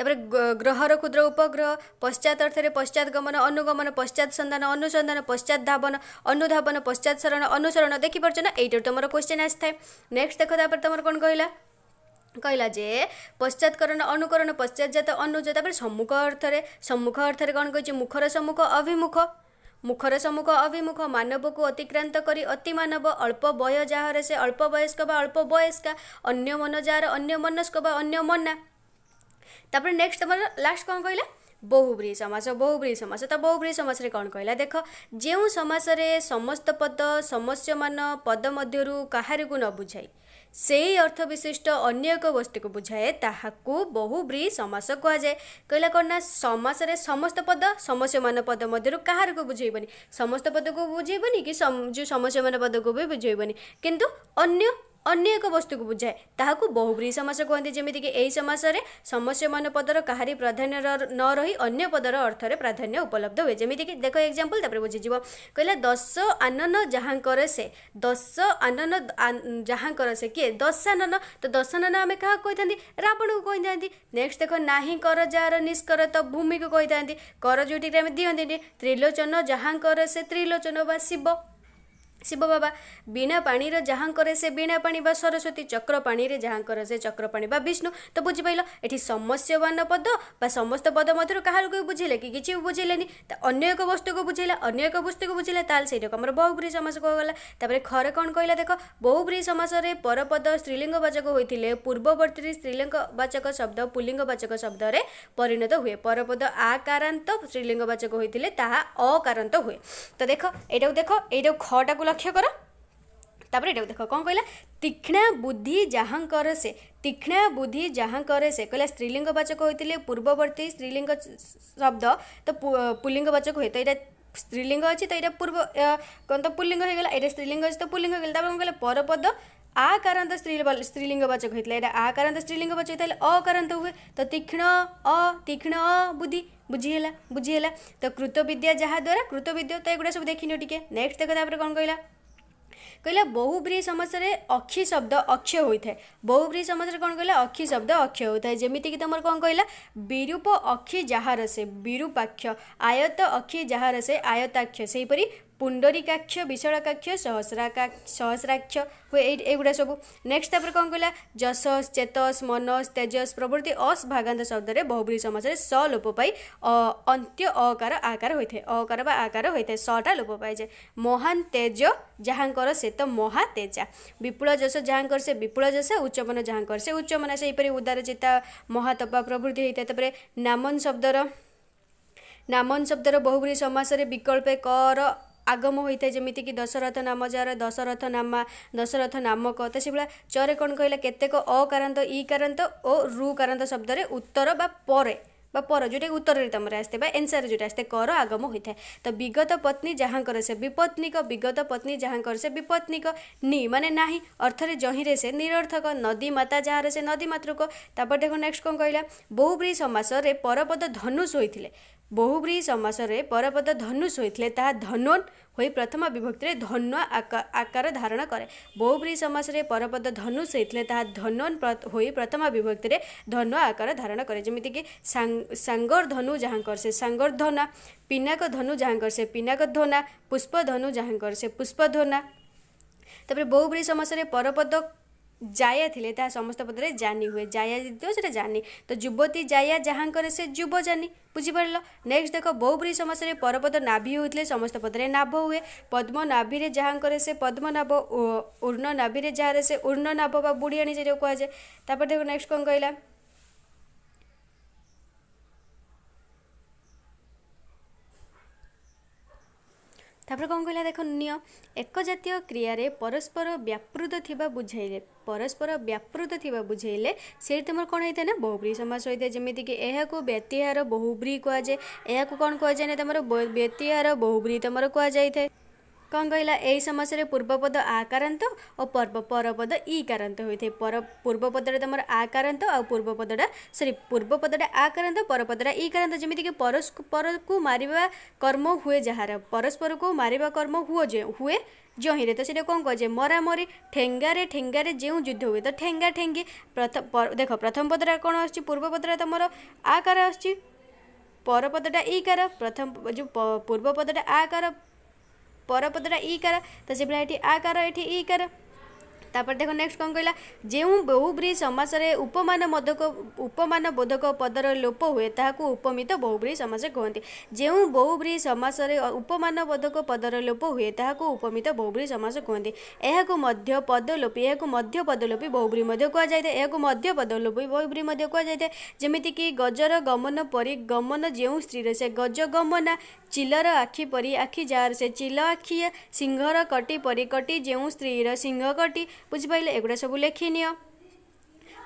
ତାପରେ ଗ୍ରହର କ୍ଷୁଦ୍ର ଉପଗ୍ରହ ପଶ୍ଚାତ ଅର୍ଥରେ ପଶ୍ଚାତ ଗମନ ଅନୁଗମନ ପଶ୍ଚାତ ସନ୍ଧାନ ଅନୁସନ୍ଧାନ ପଶ୍ଚାତ ଧାବନ ଅନୁଧାବନ ପଶ୍ଚାତ ସରଣ ଅନୁସରଣ ଦେଖିପାରୁଛ ନା ଏଇଟାରୁ ତୁମର କ୍ୱେଶ୍ଚିନ୍ ଆସିଥାଏ ନେକ୍ସଟ ଦେଖ ତାପରେ ତୁମର କ'ଣ କହିଲା କହିଲା ଯେ ପଶ୍ଚାତକରଣ ଅନୁକରଣ ପଶ୍ଚାତଜାତ ଅନୁଜ ତାପରେ ସମ୍ମୁଖ ଅର୍ଥରେ ସମ୍ମୁଖ ଅର୍ଥରେ କ'ଣ କହିଛି ମୁଖର ସମ୍ମୁଖ ଅଭିମୁଖ ମୁଖର ସମ୍ମୁଖ ଅଭିମୁଖ ମାନବକୁ ଅତିକ୍ରାନ୍ତ କରି ଅତି ମାନବ ଅଳ୍ପ ବୟ ଯାହାର ସେ ଅଳ୍ପ ବୟସ୍କ ବା ଅଳ୍ପ ବୟସ୍କା ଅନ୍ୟ ମନ ଯାହାର ଅନ୍ୟ ମନସ୍କ ବା ଅନ୍ୟ ମନା ତାପରେ ନେକ୍ସଟ ତୁମର ଲାଷ୍ଟ କ'ଣ କହିଲା ବହୁବ୍ରୀ ସମାସ ବହୁବ୍ରୀ ସମାସ ତ ବହୁବ୍ରୀ ସମାସରେ କ'ଣ କହିଲା ଦେଖ ଯେଉଁ ସମାସରେ ସମସ୍ତ ପଦ ସମସ୍ୟମାନ ପଦ ମଧ୍ୟରୁ କାହାରିକୁ ନ ବୁଝାଏ ସେହି ଅର୍ଥ ବିଶିଷ୍ଟ ଅନ୍ୟ ଏକ ବସ୍ତୁକୁ ବୁଝାଏ ତାହାକୁ ବହୁବ୍ରୀ ସମାସ କୁହାଯାଏ କହିଲା କ'ଣ ନା ସମାସରେ ସମସ୍ତ ପଦ ସମସ୍ୟମାନ ପଦ ମଧ୍ୟରୁ କାହାରିକୁ ବୁଝେଇବନି ସମସ୍ତ ପଦକୁ ବୁଝେଇବନି କି ଯେଉଁ ସମସ୍ୟମାନ ପଦକୁ ବି ବୁଝେଇବନି କିନ୍ତୁ ଅନ୍ୟ ଅନ୍ୟ ଏକ ବସ୍ତୁକୁ ବୁଝାଏ ତାହାକୁ ବହୁବ୍ରୀହି ସମାସ କୁହନ୍ତି ଯେମିତିକି ଏହି ସମାସରେ ସମସ୍ୟମାନ ପଦର କାହାରି ପ୍ରାଧାନ୍ୟ ନ ରହି ଅନ୍ୟ ପଦର ଅର୍ଥରେ ପ୍ରାଧାନ୍ୟ ଉପଲବ୍ଧ ହୁଏ ଯେମିତିକି ଦେଖ ଏକ୍ଜାମ୍ପଲ୍ ତାପରେ ବୁଝିଯିବ କହିଲେ ଦଶ ଆନନ ଯାହାଙ୍କର ସେ ଦଶ ଆନନ ଯାହାଙ୍କର ସେ କିଏ ଦଶାନନ ତ ଦଶାନନ ଆମେ କାହାକୁ କହିଥାନ୍ତି ରାବଣକୁ କହିଥାନ୍ତି ନେକ୍ସଟ ଦେଖ ନାହିଁ କର ଯାହାର ନିଷ୍କର ତ ଭୂମିକୁ କହିଥାନ୍ତି କର ଯେଉଁଠିକି ଆମେ ଦିଅନ୍ତିନି ତ୍ରିଲୋଚନ ଯାହାଙ୍କର ସେ ତ୍ରିଲୋଚନ ବା ଶିବ ଶିବ ବାବା ବିନା ପାଣିର ଯାହାଙ୍କର ସେ ବିନା ପାଣି ବା ସରସ୍ୱତୀ ଚକ୍ର ପାଣିରେ ଯାହାଙ୍କର ସେ ଚକ୍ର ପାଣି ବା ବିଷ୍ଣୁ ତ ବୁଝିପାରିଲ ଏଠି ସମସ୍ୟବାନ ପଦ ବା ସମସ୍ତ ପଦ ମଧ୍ୟରୁ କାହାକୁ ବି ବୁଝିଲେ କି କିଛି ବି ବୁଝିଲେନି ତ ଅନ୍ୟ ଏକ ବସ୍ତୁକୁ ବୁଝିଲେ ଅନ୍ୟ ଏକ ବସ୍ତୁକୁ ବୁଝିଲେ ତାହେଲେ ସେଇଟାକୁ ଆମର ବହୁବ୍ରୀ ସମାସ କହିଗଲା ତାପରେ ଖରେ କ'ଣ କହିଲା ଦେଖ ବହୁବ୍ରୀ ସମାସରେ ପରପଦ ସ୍ତ୍ରୀଲିଙ୍ଗ ବାଚକ ହୋଇଥିଲେ ପୂର୍ବବର୍ତ୍ତୀ ସ୍ତ୍ରୀଲିଙ୍ଗ ବାଚକ ଶବ୍ଦ ପୁଲିଙ୍ଗ ବାଚକ ଶବ୍ଦରେ ପରିଣତ ହୁଏ ପରପଦ ଆକାରାନ୍ତ ସ୍ତ୍ରୀଲିଙ୍ଗ ବାଚକ ହୋଇଥିଲେ ତାହା ଅକାରାନ୍ତ ହୁଏ ତ ଦେଖ ଏଇଟାକୁ ଦେଖ ଏଇଟାକୁ ଖଟାକୁ ଲକ୍ଷ୍ୟ କର ତାପରେ ଏଟାକୁ ଦେଖ କ'ଣ କହିଲା ତୀକ୍ଷ୍ଣା ବୁଦ୍ଧି ଯାହାଙ୍କର ସେ ତୀକ୍ଷ୍ଣା ବୁଦ୍ଧି ଯାହାଙ୍କର ସେ କହିଲା ସ୍ତ୍ରୀଲିଙ୍ଗ ବାଚକ ହୋଇଥିଲେ ପୂର୍ବବର୍ତ୍ତୀ ସ୍ତ୍ରୀଲିଙ୍ଗ ଶବ୍ଦ ତ ପୁଲିଙ୍ଗ ବାଚକ ହୁଏ ତ ଏଇଟା ସ୍ତ୍ରୀଲିଙ୍ଗ ଅଛି ତ ଏଇଟା ପୂର୍ବ କ'ଣ ତ ପୁଲିଙ୍ଗ ହେଇଗଲା ଏଇଟା ସ୍ତ୍ରୀଲିଙ୍ଗ ଅଛି ତ ପୁଲିଙ୍ଗ ହେଇଗଲା ତାପରେ କ'ଣ କହିଲା ପରପଦ आ कारण तो स्त्री स्त्रीलिंग बचक होता है आ कारण स्त्रीलिंग बचक होता है अ कारण हुए तो तीक्षण अ तीक्षण अ बुद्धि बुझीला बुझीला तो कृत विद्या जहाँ द्वारा कृत विद्या तो यह सब देखनी टी नेक्ट देखा तापर कौन कहला कहला बहुब्रीय समस्या अक्षी शब्द अक्षय होता है बहुब्रीय समस्या कौन कहला अक्षी शब्द अक्षय होता है जमीक तुम कौन कहला विरूप अक्षी जहाँ रसे विरूपाक्ष आयत अक्षी जहाँ रसे आयताक्ष से ପୁଣ୍ଡରିକାକ୍ଷ ବିଶଳକାକ୍ଷ ସହସ୍ରାକ୍ଷ ହୁଏ ଏଇ ଏଗୁଡ଼ା ସବୁ ନେକ୍ସଟ ତାପରେ କ'ଣ କହିଲା ଯଶସ୍ ଚେତସ୍ ମନସ୍ ତେଜସ୍ ପ୍ରଭୃତି ଅସ୍ ଭାଗାନ୍ତ ଶବ୍ଦରେ ବହୁବ୍ରୀ ସମାସରେ ସ ଲୋପ ପାଇ ଅନ୍ତ୍ୟ ଅକାର ଆକାର ହୋଇଥାଏ ଅକାର ବା ଆକାର ହୋଇଥାଏ ସଟା ଲୋପ ପାଇଯାଏ ମହାନ୍ ତେଜ ଯାହାଙ୍କର ସେ ତ ମହା ତେଜା ବିପୁଳ ଯଶ ଯାହାଙ୍କର ସେ ବିପୁଳ ଯଶ ଉଚ୍ଚମନ ଯାହାଙ୍କର ସେ ଉଚ୍ଚମନା ସେହିପରି ଉଦାର ଚିତା ମହାତପା ପ୍ରଭୃତି ହୋଇଥାଏ ତାପରେ ନାମନ୍ ଶବ୍ଦର ନାମନ୍ ଶବ୍ଦର ବହୁବ୍ରୀ ସମାସରେ ବିକଳ୍ପ କର ଆଗମ ହୋଇଥାଏ ଯେମିତିକି ଦଶରଥ ନାମ ଯାହାର ଦଶରଥ ନାମା ଦଶରଥ ନାମକ ତ ସେଭଳିଆ ଚରେ କ'ଣ କହିଲା କେତେକ ଅକାରାନ୍ତ ଇ କାରାନ୍ତ ଓ ରୁ କାରାନ୍ତ ଶବ୍ଦରେ ଉତ୍ତର ବା ପରେ ବା ପର ଯେଉଁଟାକି ଉତ୍ତରରେ ତୁମର ଆସିଥାଏ ବା ଏନ୍ସାର ଯେଉଁଟା ଆସିଥାଏ କର ଆଗମ ହୋଇଥାଏ ତ ବିଗତ ପତ୍ନୀ ଯାହାଙ୍କର ସେ ବିପତ୍ନିକ ବିଗତ ପତ୍ନୀ ଯାହାଙ୍କର ସେ ବିପତ୍ନିକ ନି ମାନେ ନାହିଁ ଅର୍ଥରେ ଜହିଁରେ ସେ ନିରର୍ଥକ ନଦୀ ମାତା ଯାହାର ସେ ନଦୀ ମାତୃକ ତାପରେ ଦେଖ ନେକ୍ସଟ କ'ଣ କହିଲା ବହୁବ୍ରୀ ସମାସରେ ପରପଦ ଧନୁଷ ହୋଇଥିଲେ ବହୁବ୍ରୀ ସମାସରେ ପରପଦ ଧନୁଷ ହୋଇଥିଲେ ତାହା ଧନୋନ୍ ହୋଇ ପ୍ରଥମ ବିଭକ୍ତିରେ ଧନୁ ଆକାର ଧାରଣ କରେ ବହୁବ୍ରୀ ସମାସରେ ପରପଦ ଧନୁଷ ହୋଇଥିଲେ ତାହା ଧନୋନ୍ ହୋଇ ପ୍ରଥମ ବିଭକ୍ତିରେ ଧନୁ ଆକାର ଧାରଣ କରେ ଯେମିତିକି ସାଙ୍ଗ सांगर धनु जहाँकर से सांगर धना पिनाक धनु जहाँकर से पिनाक धना पुष्प धनु जहाँकर से पुष्प धना ତାପରେ ବହୁବ୍ରୀ ସମାସରେ ପରପଦ ଜାୟା ଥିଲେ ତାହା ସମସ୍ତ ପଦରେ ଜାନି ହୁଏ ଜାୟା ଯଦି ସେଟା ଜାନି ତ ଯୁବତୀ ଜାୟା ଯାହାଙ୍କର ସେ ଯୁବ ଜାନି ବୁଝିପାରିଲ ନେକ୍ସଟ ଦେଖ ବହୁବ୍ରୀ ସମାସରେ ପରପଦ ନାଭି ହୋଇଥିଲେ ସମସ୍ତ ପଦରେ ନାଭ ହୁଏ ପଦ୍ମ ନାଭିରେ ଯାହାଙ୍କର ସେ ପଦ୍ମନାଭ ଉର୍ଣ୍ଣ ନାଭିରେ ଯାହାର ସେ ଉର୍ଣ୍ଣ ନାଭ ବା ବୁଢ଼ିଆଣୀ ଯେଟାକୁ କୁହାଯାଏ ତାପରେ ଦେଖ ନେକ୍ସଟ କ'ଣ କହିଲା ତାପରେ କ'ଣ କହିଲା ଦେଖ ନିଅ ଏକ ଜାତୀୟ କ୍ରିୟାରେ ପରସ୍ପର ବ୍ୟାପୃତ ଥିବା ବୁଝାଇଲେ ପରସ୍ପର ବ୍ୟାପୃତ ଥିବା ବୁଝାଇଲେ ସେଇଠି ତୁମର କ'ଣ ହେଇଥାଏ ନା ବହୁବ୍ରୀ ସମାସ ହୋଇଥାଏ ଯେମିତିକି ଏହାକୁ ବ୍ୟତିହାର ବହୁବ୍ରୀ କୁହାଯାଏ ଏହାକୁ କ'ଣ କୁହାଯାଏ ନା ତୁମର ବ୍ୟତିହାର ବହୁବ୍ରୀ ତୁମର କୁହାଯାଇଥାଏ କ'ଣ କହିଲା ଏହି ସମସ୍ୟାରେ ପୂର୍ବପଦ ଆ କାରାନ୍ତ ଓ ପର୍ବ ପରପଦ ଇ କାରାନ୍ତ ହୋଇଥାଏ ପର ପୂର୍ବପଦଟା ତମର ଆ କାରାନ୍ତ ଆଉ ପୂର୍ବପଦଟା ସରି ପୂର୍ବପଦଟା ଆ କାରାନ୍ତ ପରପଦଟା ଇ କାରାନ୍ତ ଯେମିତିକି ପରସ୍କୁ ପରକୁ ମାରିବା କର୍ମ ହୁଏ ଯାହାର ପରସ୍ପରକୁ ମାରିବା କର୍ମ ହୁଏ ଯେ ହୁଏ ଜହିଁରେ ତ ସେଇଟା କ'ଣ କହୁଛେ ମରାମରି ଠେଙ୍ଗାରେ ଠେଙ୍ଗାରେ ଯେଉଁ ଯୁଦ୍ଧ ହୁଏ ତ ଠେଙ୍ଗା ଠେଙ୍ଗି ଦେଖ ପ୍ରଥମ ପଦରେ କ'ଣ ଆସୁଛି ପୂର୍ବପଦରେ ତମର ଆକାର ଆସୁଛି ପରପଦଟା ଇକାର ପ୍ରଥମ ଯେଉଁ ପୂର୍ବପଦଟା ଆକାର परपत्र इकार त्यसै बेला यठी आकार यठी इकार ତାପରେ ଦେଖ ନେକ୍ସଟ କ'ଣ କହିଲା ଯେଉଁ ବହୁବ୍ରୀ ସମାସରେ ଉପମାନ ମଧକ ଉପମାନ ବୋଧକ ପଦର ଲୋପ ହୁଏ ତାହାକୁ ଉପମିତ ବହୁବ୍ରୀ ସମାସ କୁହନ୍ତି ଯେଉଁ ବହୁବ୍ରୀ ସମାସରେ ଉପମାନ ବୋଧକ ପଦର ଲୋପ ହୁଏ ତାହାକୁ ଉପମିତ ବହୁବ୍ରୀ ସମାସ କୁହନ୍ତି ଏହାକୁ ମଧ୍ୟ ପଦଲୋପୀ ଏହାକୁ ମଧ୍ୟ ପଦଲୋପୀ ବହୁବ୍ରୀ ମଧ୍ୟ କୁହାଯାଇଥାଏ ଏହାକୁ ମଧ୍ୟ ପଦଲୋପୀ ବହୁବ୍ରୀ ମଧ୍ୟ କୁହାଯାଇଥାଏ ଯେମିତିକି ଗଜର ଗମନ ପରି ଗମନ ଯେଉଁ ସ୍ତ୍ରୀର ସେ ଗଜ ଗମନା ଚିଲର ଆଖି ପରି ଆଖି ଯାହାର ସେ ଚିଲ ଆଖି ସିଂହର କଟି ପରି କଟି ଯେଉଁ ସ୍ତ୍ରୀର ସିଂହ କଟି ବୁଝିପାରିଲେ ଏଗୁଡ଼ା ସବୁ ଲେଖିନିଅ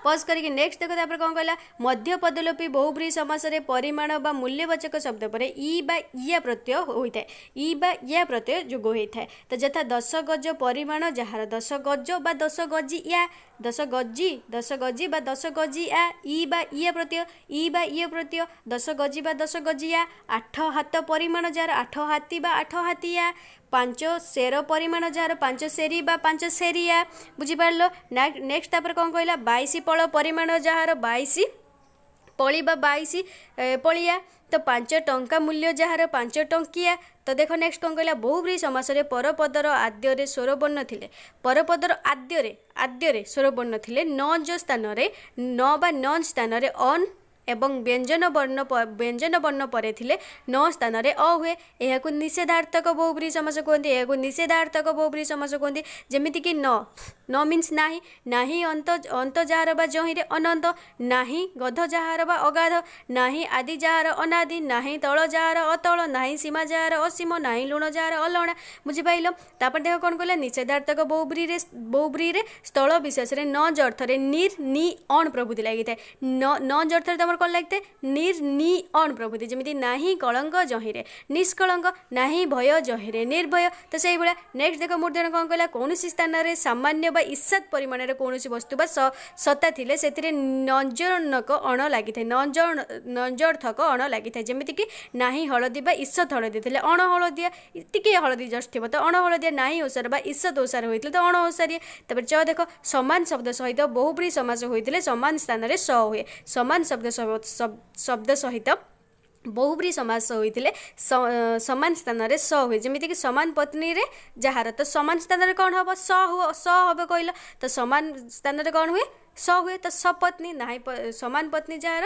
ପଜ୍ କରିକି ନେକ୍ସଟ ଦେଖ ତାପରେ କ'ଣ କହିଲା ମଧ୍ୟ ପଦଲୋପୀ ବହୁବ୍ରୀ ସମାସରେ ପରିମାଣ ବା ମୂଲ୍ୟବାଚକ ଶବ୍ଦ ପରେ ଇ ବା ଇୟା ପ୍ରତ୍ୟୟ ହୋଇଥାଏ ଇ ବା ଇୟା ପ୍ରତ୍ୟୟ ଯୋଗ ହୋଇଥାଏ ତ ଯଥା ଦଶ ଗଜ ପରିମାଣ ଯାହାର ଦଶ ଗଜ ବା ଦଶ ଗଜି ୟା ଦଶ ଗଜି ଦଶ ଗଜି ବା ଦଶ ଗଜିଆ ଇ ବା ଇଏ ପ୍ରତ୍ୟୟ ଇ ବା ଇଏ ପ୍ରତ୍ୟୟ ଦଶ ଗଜି ବା ଦଶ ଗଜିଆ ଆଠ ହାତ ପରିମାଣ ଯାହାର ଆଠ ହାତୀ ବା ଆଠ ହାତିଆ ପାଞ୍ଚ ସେର ପରିମାଣ ଯାହାର ପାଞ୍ଚ ସେରି ବା ପାଞ୍ଚ ସେରିଆ ବୁଝିପାରିଲ ନେକ୍ସଟ ତାପରେ କ'ଣ କହିଲା ବାଇଶ ପଳ ପରିମାଣ ଯାହାର ବାଇଶ ପଳି ବା ବାଇଶ ପଳିଆ ପାଞ୍ଚ ଟଙ୍କା ମୂଲ୍ୟ ଯାହାର ପାଞ୍ଚ ଟଙ୍କିଆ ତ ଦେଖ ନେକ୍ସଟ କ'ଣ କହିଲା ବହୁବ୍ରୀ ସମାସରେ ପରପଦର ଆଦ୍ୟରେ ସ୍ୱରବର୍ଣ୍ଣ ଥିଲେ ପରପଦର ଆଦ୍ୟରେ ଆଦ୍ୟରେ ସ୍ୱରବର୍ଣ୍ଣ ଥିଲେ ନ ଯ ସ୍ଥାନରେ ନ ବା ନ ସ୍ଥାନରେ ଅନ୍ ଏବଂ ବ୍ୟଞ୍ଜନ ବର୍ଣ୍ଣ ବ୍ୟଞ୍ଜନ ବର୍ଣ୍ଣ ପରେ ଥିଲେ ନ ସ୍ଥାନରେ ଅ ହୁଏ ଏହାକୁ ନିଷେଧାର୍ଥକ ବହୁବ୍ରୀ ସମାସ କୁହନ୍ତି ଏହାକୁ ନିଷେଧାର୍ଥକ ବହୁବ୍ରୀ ସମାସ କୁହନ୍ତି ଯେମିତିକି ନ ନ ମିନ୍ସ ନାହିଁ ନାହିଁ ଅନ୍ତ ଅନ୍ତ ଯାହାର ବା ଜହିଁରେ ଅନନ୍ତ ନାହିଁ ଗଧ ଯାହାର ବା ଅଗାଧ ନାହିଁ ଆଦି ଯାହାର ଅନାଦି ନାହିଁ ତଳ ଯାହାର ଅତଳ ନାହିଁ ସୀମା ଯାହାର ଅସୀମ ନାହିଁ ଲୁଣ ଯାହାର ଅଲଣା ବୁଝିପାରିଲ ତାପରେ ଦେଖ କ'ଣ କହିଲା ନିଷେଧାର୍ଥକ ବହୁବ୍ରୀରେ ବହୁବ୍ରୀରେ ସ୍ଥଳ ବିଶେଷରେ ନ ଜର୍ଥରେ ନିର୍ ନି ଅଣ ପ୍ରଭୃତି ଲାଗିଥାଏ ନ ନ ଜର୍ଥରେ ତମର ଆମର କ'ଣ ଲାଗିଥାଏ ନିର୍ ନି ଅଣ ପ୍ରଭୃତି ଯେମିତି ନାହିଁ କଳଙ୍କ ଜହିଁରେ ନିଷ୍କଳଙ୍କ ନାହିଁ ଭୟ ଜହିଁରେ ନିର୍ଭୟ ତ ସେଇଭଳିଆ ନେକ୍ସଟ ଦେଖ ମୂର୍ଦ୍ଧନ କ'ଣ କହିଲା କୌଣସି ସ୍ଥାନରେ ସାମାନ୍ୟ ବା ଇସାତ ପରିମାଣରେ କୌଣସି ବସ୍ତୁ ବା ସତ୍ତା ଥିଲେ ସେଥିରେ ନଜରନକ ଅଣ ଲାଗିଥାଏ ନଜର ନଜରଥକ ଅଣ ଲାଗିଥାଏ ଯେମିତିକି ନାହିଁ ହଳଦୀ ବା ଇସତ ହଳଦୀ ଥିଲେ ଅଣ ହଳଦିଆ ଟିକିଏ ହଳଦୀ ଜଷ୍ଟ ଥିବ ତ ଅଣ ହଳଦିଆ ନାହିଁ ଓସାର ବା ଇସତ ଓସାର ହୋଇଥିଲେ ତ ଅଣ ଓସାରିଏ ତାପରେ ଚ ଦେଖ ସମାନ ଶବ୍ଦ ସହିତ ବହୁବ୍ରୀ ସମାସ ହୋଇଥିଲେ ସମାନ ସ୍ଥାନରେ ସ ହୁଏ ସମାନ ଶବ୍ଦ ସହିତ ଶବ୍ଦ ସହିତ ବହୁବ୍ରୀ ସମାସ ହୋଇଥିଲେ ସମାନ ସ୍ଥାନରେ ସ ହୁଏ ଯେମିତିକି ସମାନ ପତ୍ନୀରେ ଯାହାର ତ ସମାନ ସ୍ଥାନରେ କ'ଣ ହେବ ସ ସ ହେବ କହିଲ ତ ସମାନ ସ୍ଥାନରେ କ'ଣ ହୁଏ ସ ହୁଏ ତ ସପତ୍ନୀ ନାହିଁ ସମାନ ପତ୍ନୀ ଯାହାର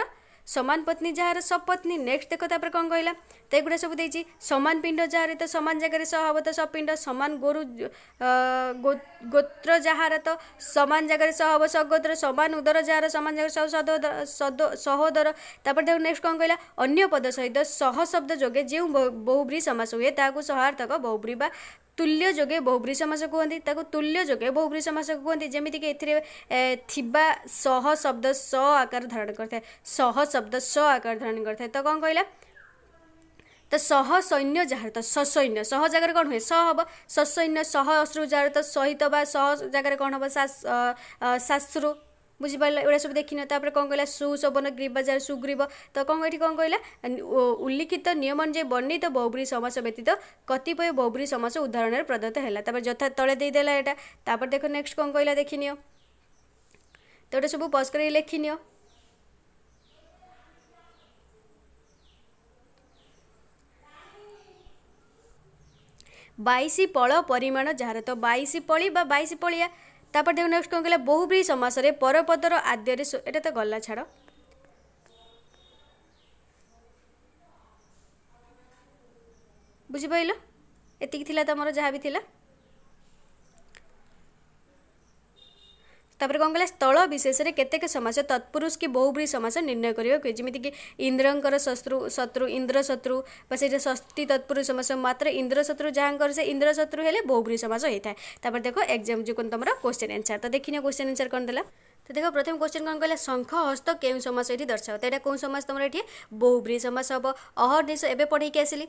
समान पत्नी जाँदा सपत्नी नेक्सटर कलागुडा सब दे समान पिंड जाँदै तो समान जग्गा सह सब पिंड समान गोरु गोत्र जाँदा तो समान जगर सह सगोत्र समान उदर जाँदा समान नेक्स्ट नेक्स कहला अन्य पद सहित सह शब्द जो जो बहुब्री समाज हेर्नु सहरब्री बा ତୁଲ୍ୟ ଯୋଗେ ବହୁବ୍ରୀ ସମାସ କୁହନ୍ତି ତାକୁ ତୁଲ୍ୟ ଯୋଗେ ବହୁବ୍ରୀ ସମାସ କୁହନ୍ତି ଯେମିତିକି ଏଥିରେ ଥିବା ସହ ଶବ୍ଦ ସ ଆକାର ଧାରଣ କରିଥାଏ ସହ ଶବ୍ଦ ସ ଆକାର ଧାରଣ କରିଥାଏ ତ କ'ଣ କହିଲା ତ ସହ ସୈନ୍ୟ ଯାହାର ତ ସସୈନ୍ୟ ସହ ଜାଗାରେ କ'ଣ ହୁଏ ସ ହବ ସସୈନ୍ୟ ସହ ଅଶ୍ରୁ ଯାହାର ତ ସହିତ ବା ସହ ଜାଗାରେ କ'ଣ ହବ ଶାଶ୍ରୁ ବୁଝିପାରିଲା ଏଗୁଡ଼ା ସବୁ ଦେଖିନ ତାପରେ କ'ଣ କହିଲା ସୁସବନ ଗ୍ରୀବାଜାର ସୁଗ୍ରୀବ ତ କ'ଣ ଏଠି କ'ଣ କହିଲା ଉଲ୍ଲିଖିତ ନିୟମ ଅନୁଯାୟୀ ବର୍ଣ୍ଣିତ ବୌବ୍ରୀ ସମାସ ବ୍ୟତୀତ କତିପୟ ବୌବ୍ରୀ ସମାସ ଉଦାହରଣରେ ପ୍ରଦତ୍ତ ହେଲା ତାପରେ ଯଥା ତଳେ ଦେଇଦେଲା ଏଇଟା ତାପରେ ଦେଖ ନେକ୍ସଟ କ'ଣ କହିଲା ଦେଖିନିଅ ତ ଏଇଟା ସବୁ ପଜ କରିକି ଲେଖିନିଅ ବାଇଶି ପଳ ପରିମାଣ ଯାହାର ତ ବାଇଶି ପଳି ବା ବାଇଶି ପଳିଆ ତାପରେ ଦେଖୁ ନେକ୍ସଟ କ'ଣ କହିଲା ବହୁବ୍ରୀ ସମାସରେ ପରପଦର ଆଦ୍ୟରେ ଏଇଟା ତ ଗଲା ଛାଡ଼ ବୁଝିପାରିଲ ଏତିକି ଥିଲା ତମର ଯାହା ବି ଥିଲା तपर कला स्थल विशेषले केतेक समाज तत्पुरुष कि बहुब्री समाज निर्णय गरेको इन्द्रको श्रु शत्रु शत्रु इन्द्रशत्रु सस्ती तत्पुरुष समाज मात्र इन्द्र शत्रु से जहाँको इन्द्रशत्रु हो बहुब्री सोजाइयो तर देख एक्जाम तर क्वेन आन्सर त देखिया कोश्चिआर कन् देला देखो प्रथम क्वेश्चन क्वेश शंख हस्त के केही समस्या दर्शा तौँ समाज तोहब्री समाज हे अहर्निस एसलि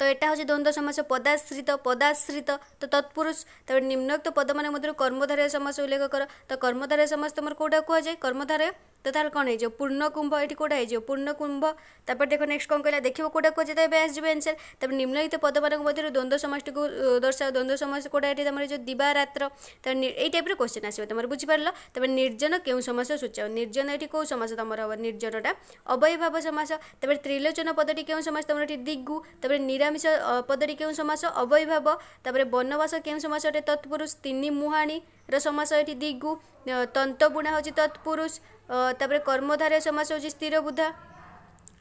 ତ ଏଇଟା ହେଉଛି ଦ୍ୱନ୍ଦ୍ୱ ସମାସ ପଦାଶ୍ରିତ ପଦାଶ୍ରିତ ତ ତତ୍ପୁରୁଷ ତେବେ ନିମ୍ନୋକ୍ତ ପଦମାନ ମଧ୍ୟରୁ କର୍ମଧାରୟ ସମାସ ଉଲ୍ଲେଖ କର ତ କର୍ମଧାରୟ ସମାସ ତୁମର କେଉଁଟା କୁହାଯାଏ କର୍ମଧାରୟ তো তার কোণ হয়ে পূর্ণকুম্ভ এটি কোটা হয়ে পূর্ণকুম্ভ তারপর দেখ নেক্সট কোণ কহিলা দেখব কোটা কোচে তাই আসবে আনসার তারপর নিম্নলিখিত পদমানক মধ্যে দ্বন্দ্ব সমাজটি দর্শাও দ্বন্দ্ব সমাজ কোটা এটি তোমার যে দিবারাত্র তার এই টাইপের কোশ্চেন আসবে তোমার বুঝিপারল তারপর নির্জন কেউ সমাস সূচাও নির্জন এটি কেউ সমাস তোমার হব নির্জনটা অবয়ভাব সমাস তারপর ত্রিলোচন পদটি কেউ সমাস তোমার এটি দিগু তারপরে নিরামিষ পদটি কেউ সমাস অবয়ভাব তারপরে বনবাস কেউ সমাস এটা তৎপুরুষ তিনি মুহাণী ର ସମାସ ଏଠି ଦିଗୁ ତନ୍ତବୁଣା ହେଉଛି ତତ୍ପୁରୁଷ ତାପରେ କର୍ମଧାରୟ ସମାସ ହେଉଛି ସ୍ଥିର ବୁଧା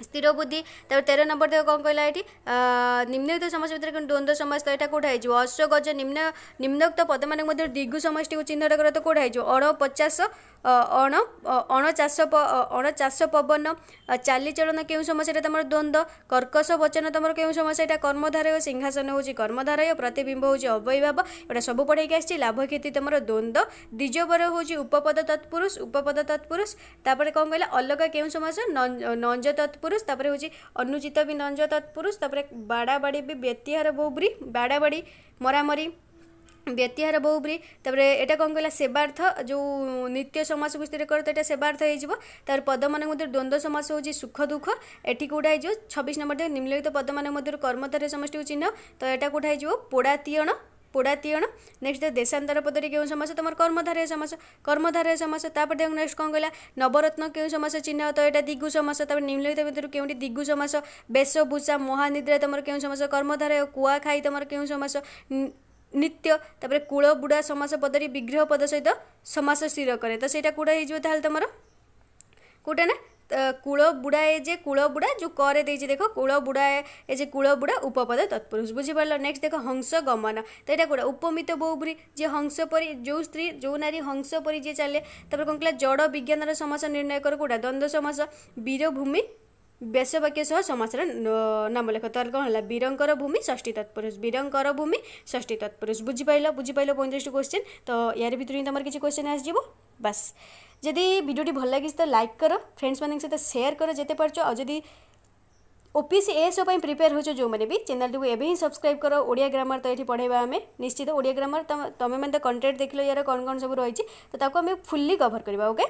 ସ୍ଥିର ବୁଦ୍ଧି ତାପରେ ତେର ନମ୍ବର ଦେଖ କ'ଣ କହିଲା ଏଠି ନିମ୍ନଯୁକ୍ତ ସମସ୍ତ ଭିତରେ କିନ୍ତୁ ଦ୍ୱନ୍ଦ୍ୱ ସମସ୍ତ ଏଇଟା କେଉଁଠା ହେଇଯିବ ଅଶ୍ୱ ଗଜ ନିମ୍ନ ନିମ୍ନକ୍ତ ପଦମାନଙ୍କ ମଧ୍ୟରୁ ଦିଗୁ ସମଷ୍ଟିକୁ ଚିହ୍ନଟ କର ତ କେଉଁଠା ହେଇଯିବ ଅଣ ପଚାଶ ଅଣ ଅଣଚାଷ ଅଣଚାଷ ପବନ ଚାଲିଚଳନ କେଉଁ ସମସ୍ୟାରେ ତୁମର ଦ୍ୱନ୍ଦ୍ୱ କର୍କଶ ବଚନ ତୁମର କେଉଁ ସମସ୍ୟା ଏଇଟା କର୍ମଧାରୟ ସିଂହାସନ ହେଉଛି କର୍ମଧାରୟ ପ୍ରତିବିମ୍ବ ହେଉଛି ଅବୈଭାବ ଏଇଟା ସବୁ ପଢ଼େଇକି ଆସିଛି ଲାଭ କ୍ଷତି ତୁମର ଦ୍ୱନ୍ଦ୍ୱ ଦିଜବର ହେଉଛି ଉପପଦ ତତ୍ପୁରୁଷ ଉପପଦ ତତ୍ପୁରୁଷ ତାପରେ କ'ଣ କହିଲା ଅଲଗା କେଉଁ ସମସ୍ୟା ନଞ୍ଜ ତତ୍ପୁରୁଷ তৎপুরুষ তাপরে হচ্ছে অনুচিত বি নঞ্জ তৎপুরুষ তাপরে বাড়াবাড়ি বি ব্যতিহার বহুব্রী বাড়াবাড়ি মরামরি ব্যতিহার বহুব্রী তাপরে এটা কম কহিলা সেবার্থ যে নিত্য সমাস ভিতরে করে তো এটা সেবার্থ হয়ে তার পদ মানে দ্বন্দ্ব সমাস হচ্ছে সুখ দুঃখ এটি কোটা হয়ে ছবিশ নম্বর নিম্নলিখিত পদ মানে কর্মতারে সমষ্টি চিহ্ন তো এটা কোটা হয়ে পোড়া তিয়ণ पोड़ा पोडातियण नेक्स्ट देशांतर पदरी क्यों समास तुम कर्मधारय समास कर्मधारय समास देखो नेक्स्ट कौन कहला नवरत्न क्यों समास चिन्ह तो यहाँ दिगु समास निम्नलिखित भितर क्योंटी दिगु समास बेशभूषा महानिद्रा तुम क्यों समास कर्मधारय कुआ खाई तुम क्यों समास नित्य ତାପରେ କୂଳ ବୁଡ଼ା ସମାସ ପଦରେ ବିଗ୍ରହ ପଦ ସହିତ ସମାସ ସ୍ଥିର କରେ ତ ସେଇଟା କେଉଁଟା ହେଇଯିବ ତାହେଲେ ତୁମର कूल बुड़ा ए जे कूल बुड़ा जो करे दे देख कूल बुड़ा ए जे कूल बुड़ा उपपद तत्पुरुष बुझिपार नेक्स्ट देख हंस गमन तो यहाँ कौटा उपमित बहुब्री जी हंस परी जो स्त्री जो नारी हंस परी जी चले তারপরে কম কলা জড় বিজ্ঞানর সমাস নির্ণয় কর কোটা দ্বন্দ্ব সমাস বীরভূমি ବେଶବାକ୍ୟ ସହ ସମାସର ନାମ ଲେଖ ତାହେଲେ କ'ଣ ହେଲା ବୀରଙ୍କର ଭୂମି ଷଷ୍ଠୀ ତତ୍ପୁରୁଷ ବୀରଙ୍କର ଭୂମି ଷଷ୍ଠୀ ତତ୍ପୁରୁଷ ବୁଝିପାରିଲ ବୁଝିପାରିଲ ପଇଁତିରିଶଟି କୋଶ୍ଚିନ୍ ତ ୟାରି ଭିତରୁ ହିଁ ତୁମର କିଛି କୋଶ୍ଚିନ୍ ଆସିଯିବ ବାସ୍ जदि भिडियो भल लगी तो लाइक कर फ्रेंड्स मान सहित सेयार कर जिते पार्च आदि ओपीसी एसओ पर प्रिपेयर हो जो मैंने भी चैनल को एवं सब्सक्राइब करो ओडिया ग्रामर तो ये पढ़ेगा आम निश्चित ओडिया ग्रामर तुम मैंने तो कंटेन्ट देख लो यार कौन कौन सब रही तो आम फुल्ली कभर करवा ओके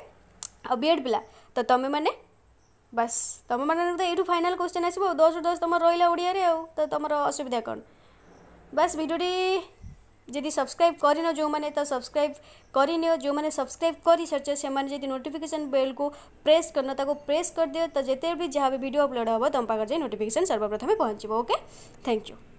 अब पिला तो तुम्हें बास तुम मान तो यू फाइनाल क्वेश्चन आसो दस रू दस तुम रही ओडिया तो तुम असुविधा कौन बास भिडी जी सब्सक्राइब कर जो मैंने तो सब्सक्राइब करनि जो मैंने सब्सक्राइब कर सारे से नोटिफिकेसन बेल को प्रेस करना ताको प्रेस कर दियो तो जिते भी जहाँ भी भिड अपलोड हे तुम पाखे जाए नोटिफिकेसन सर्वप्रथमें पहुँचे ओके थैंक यू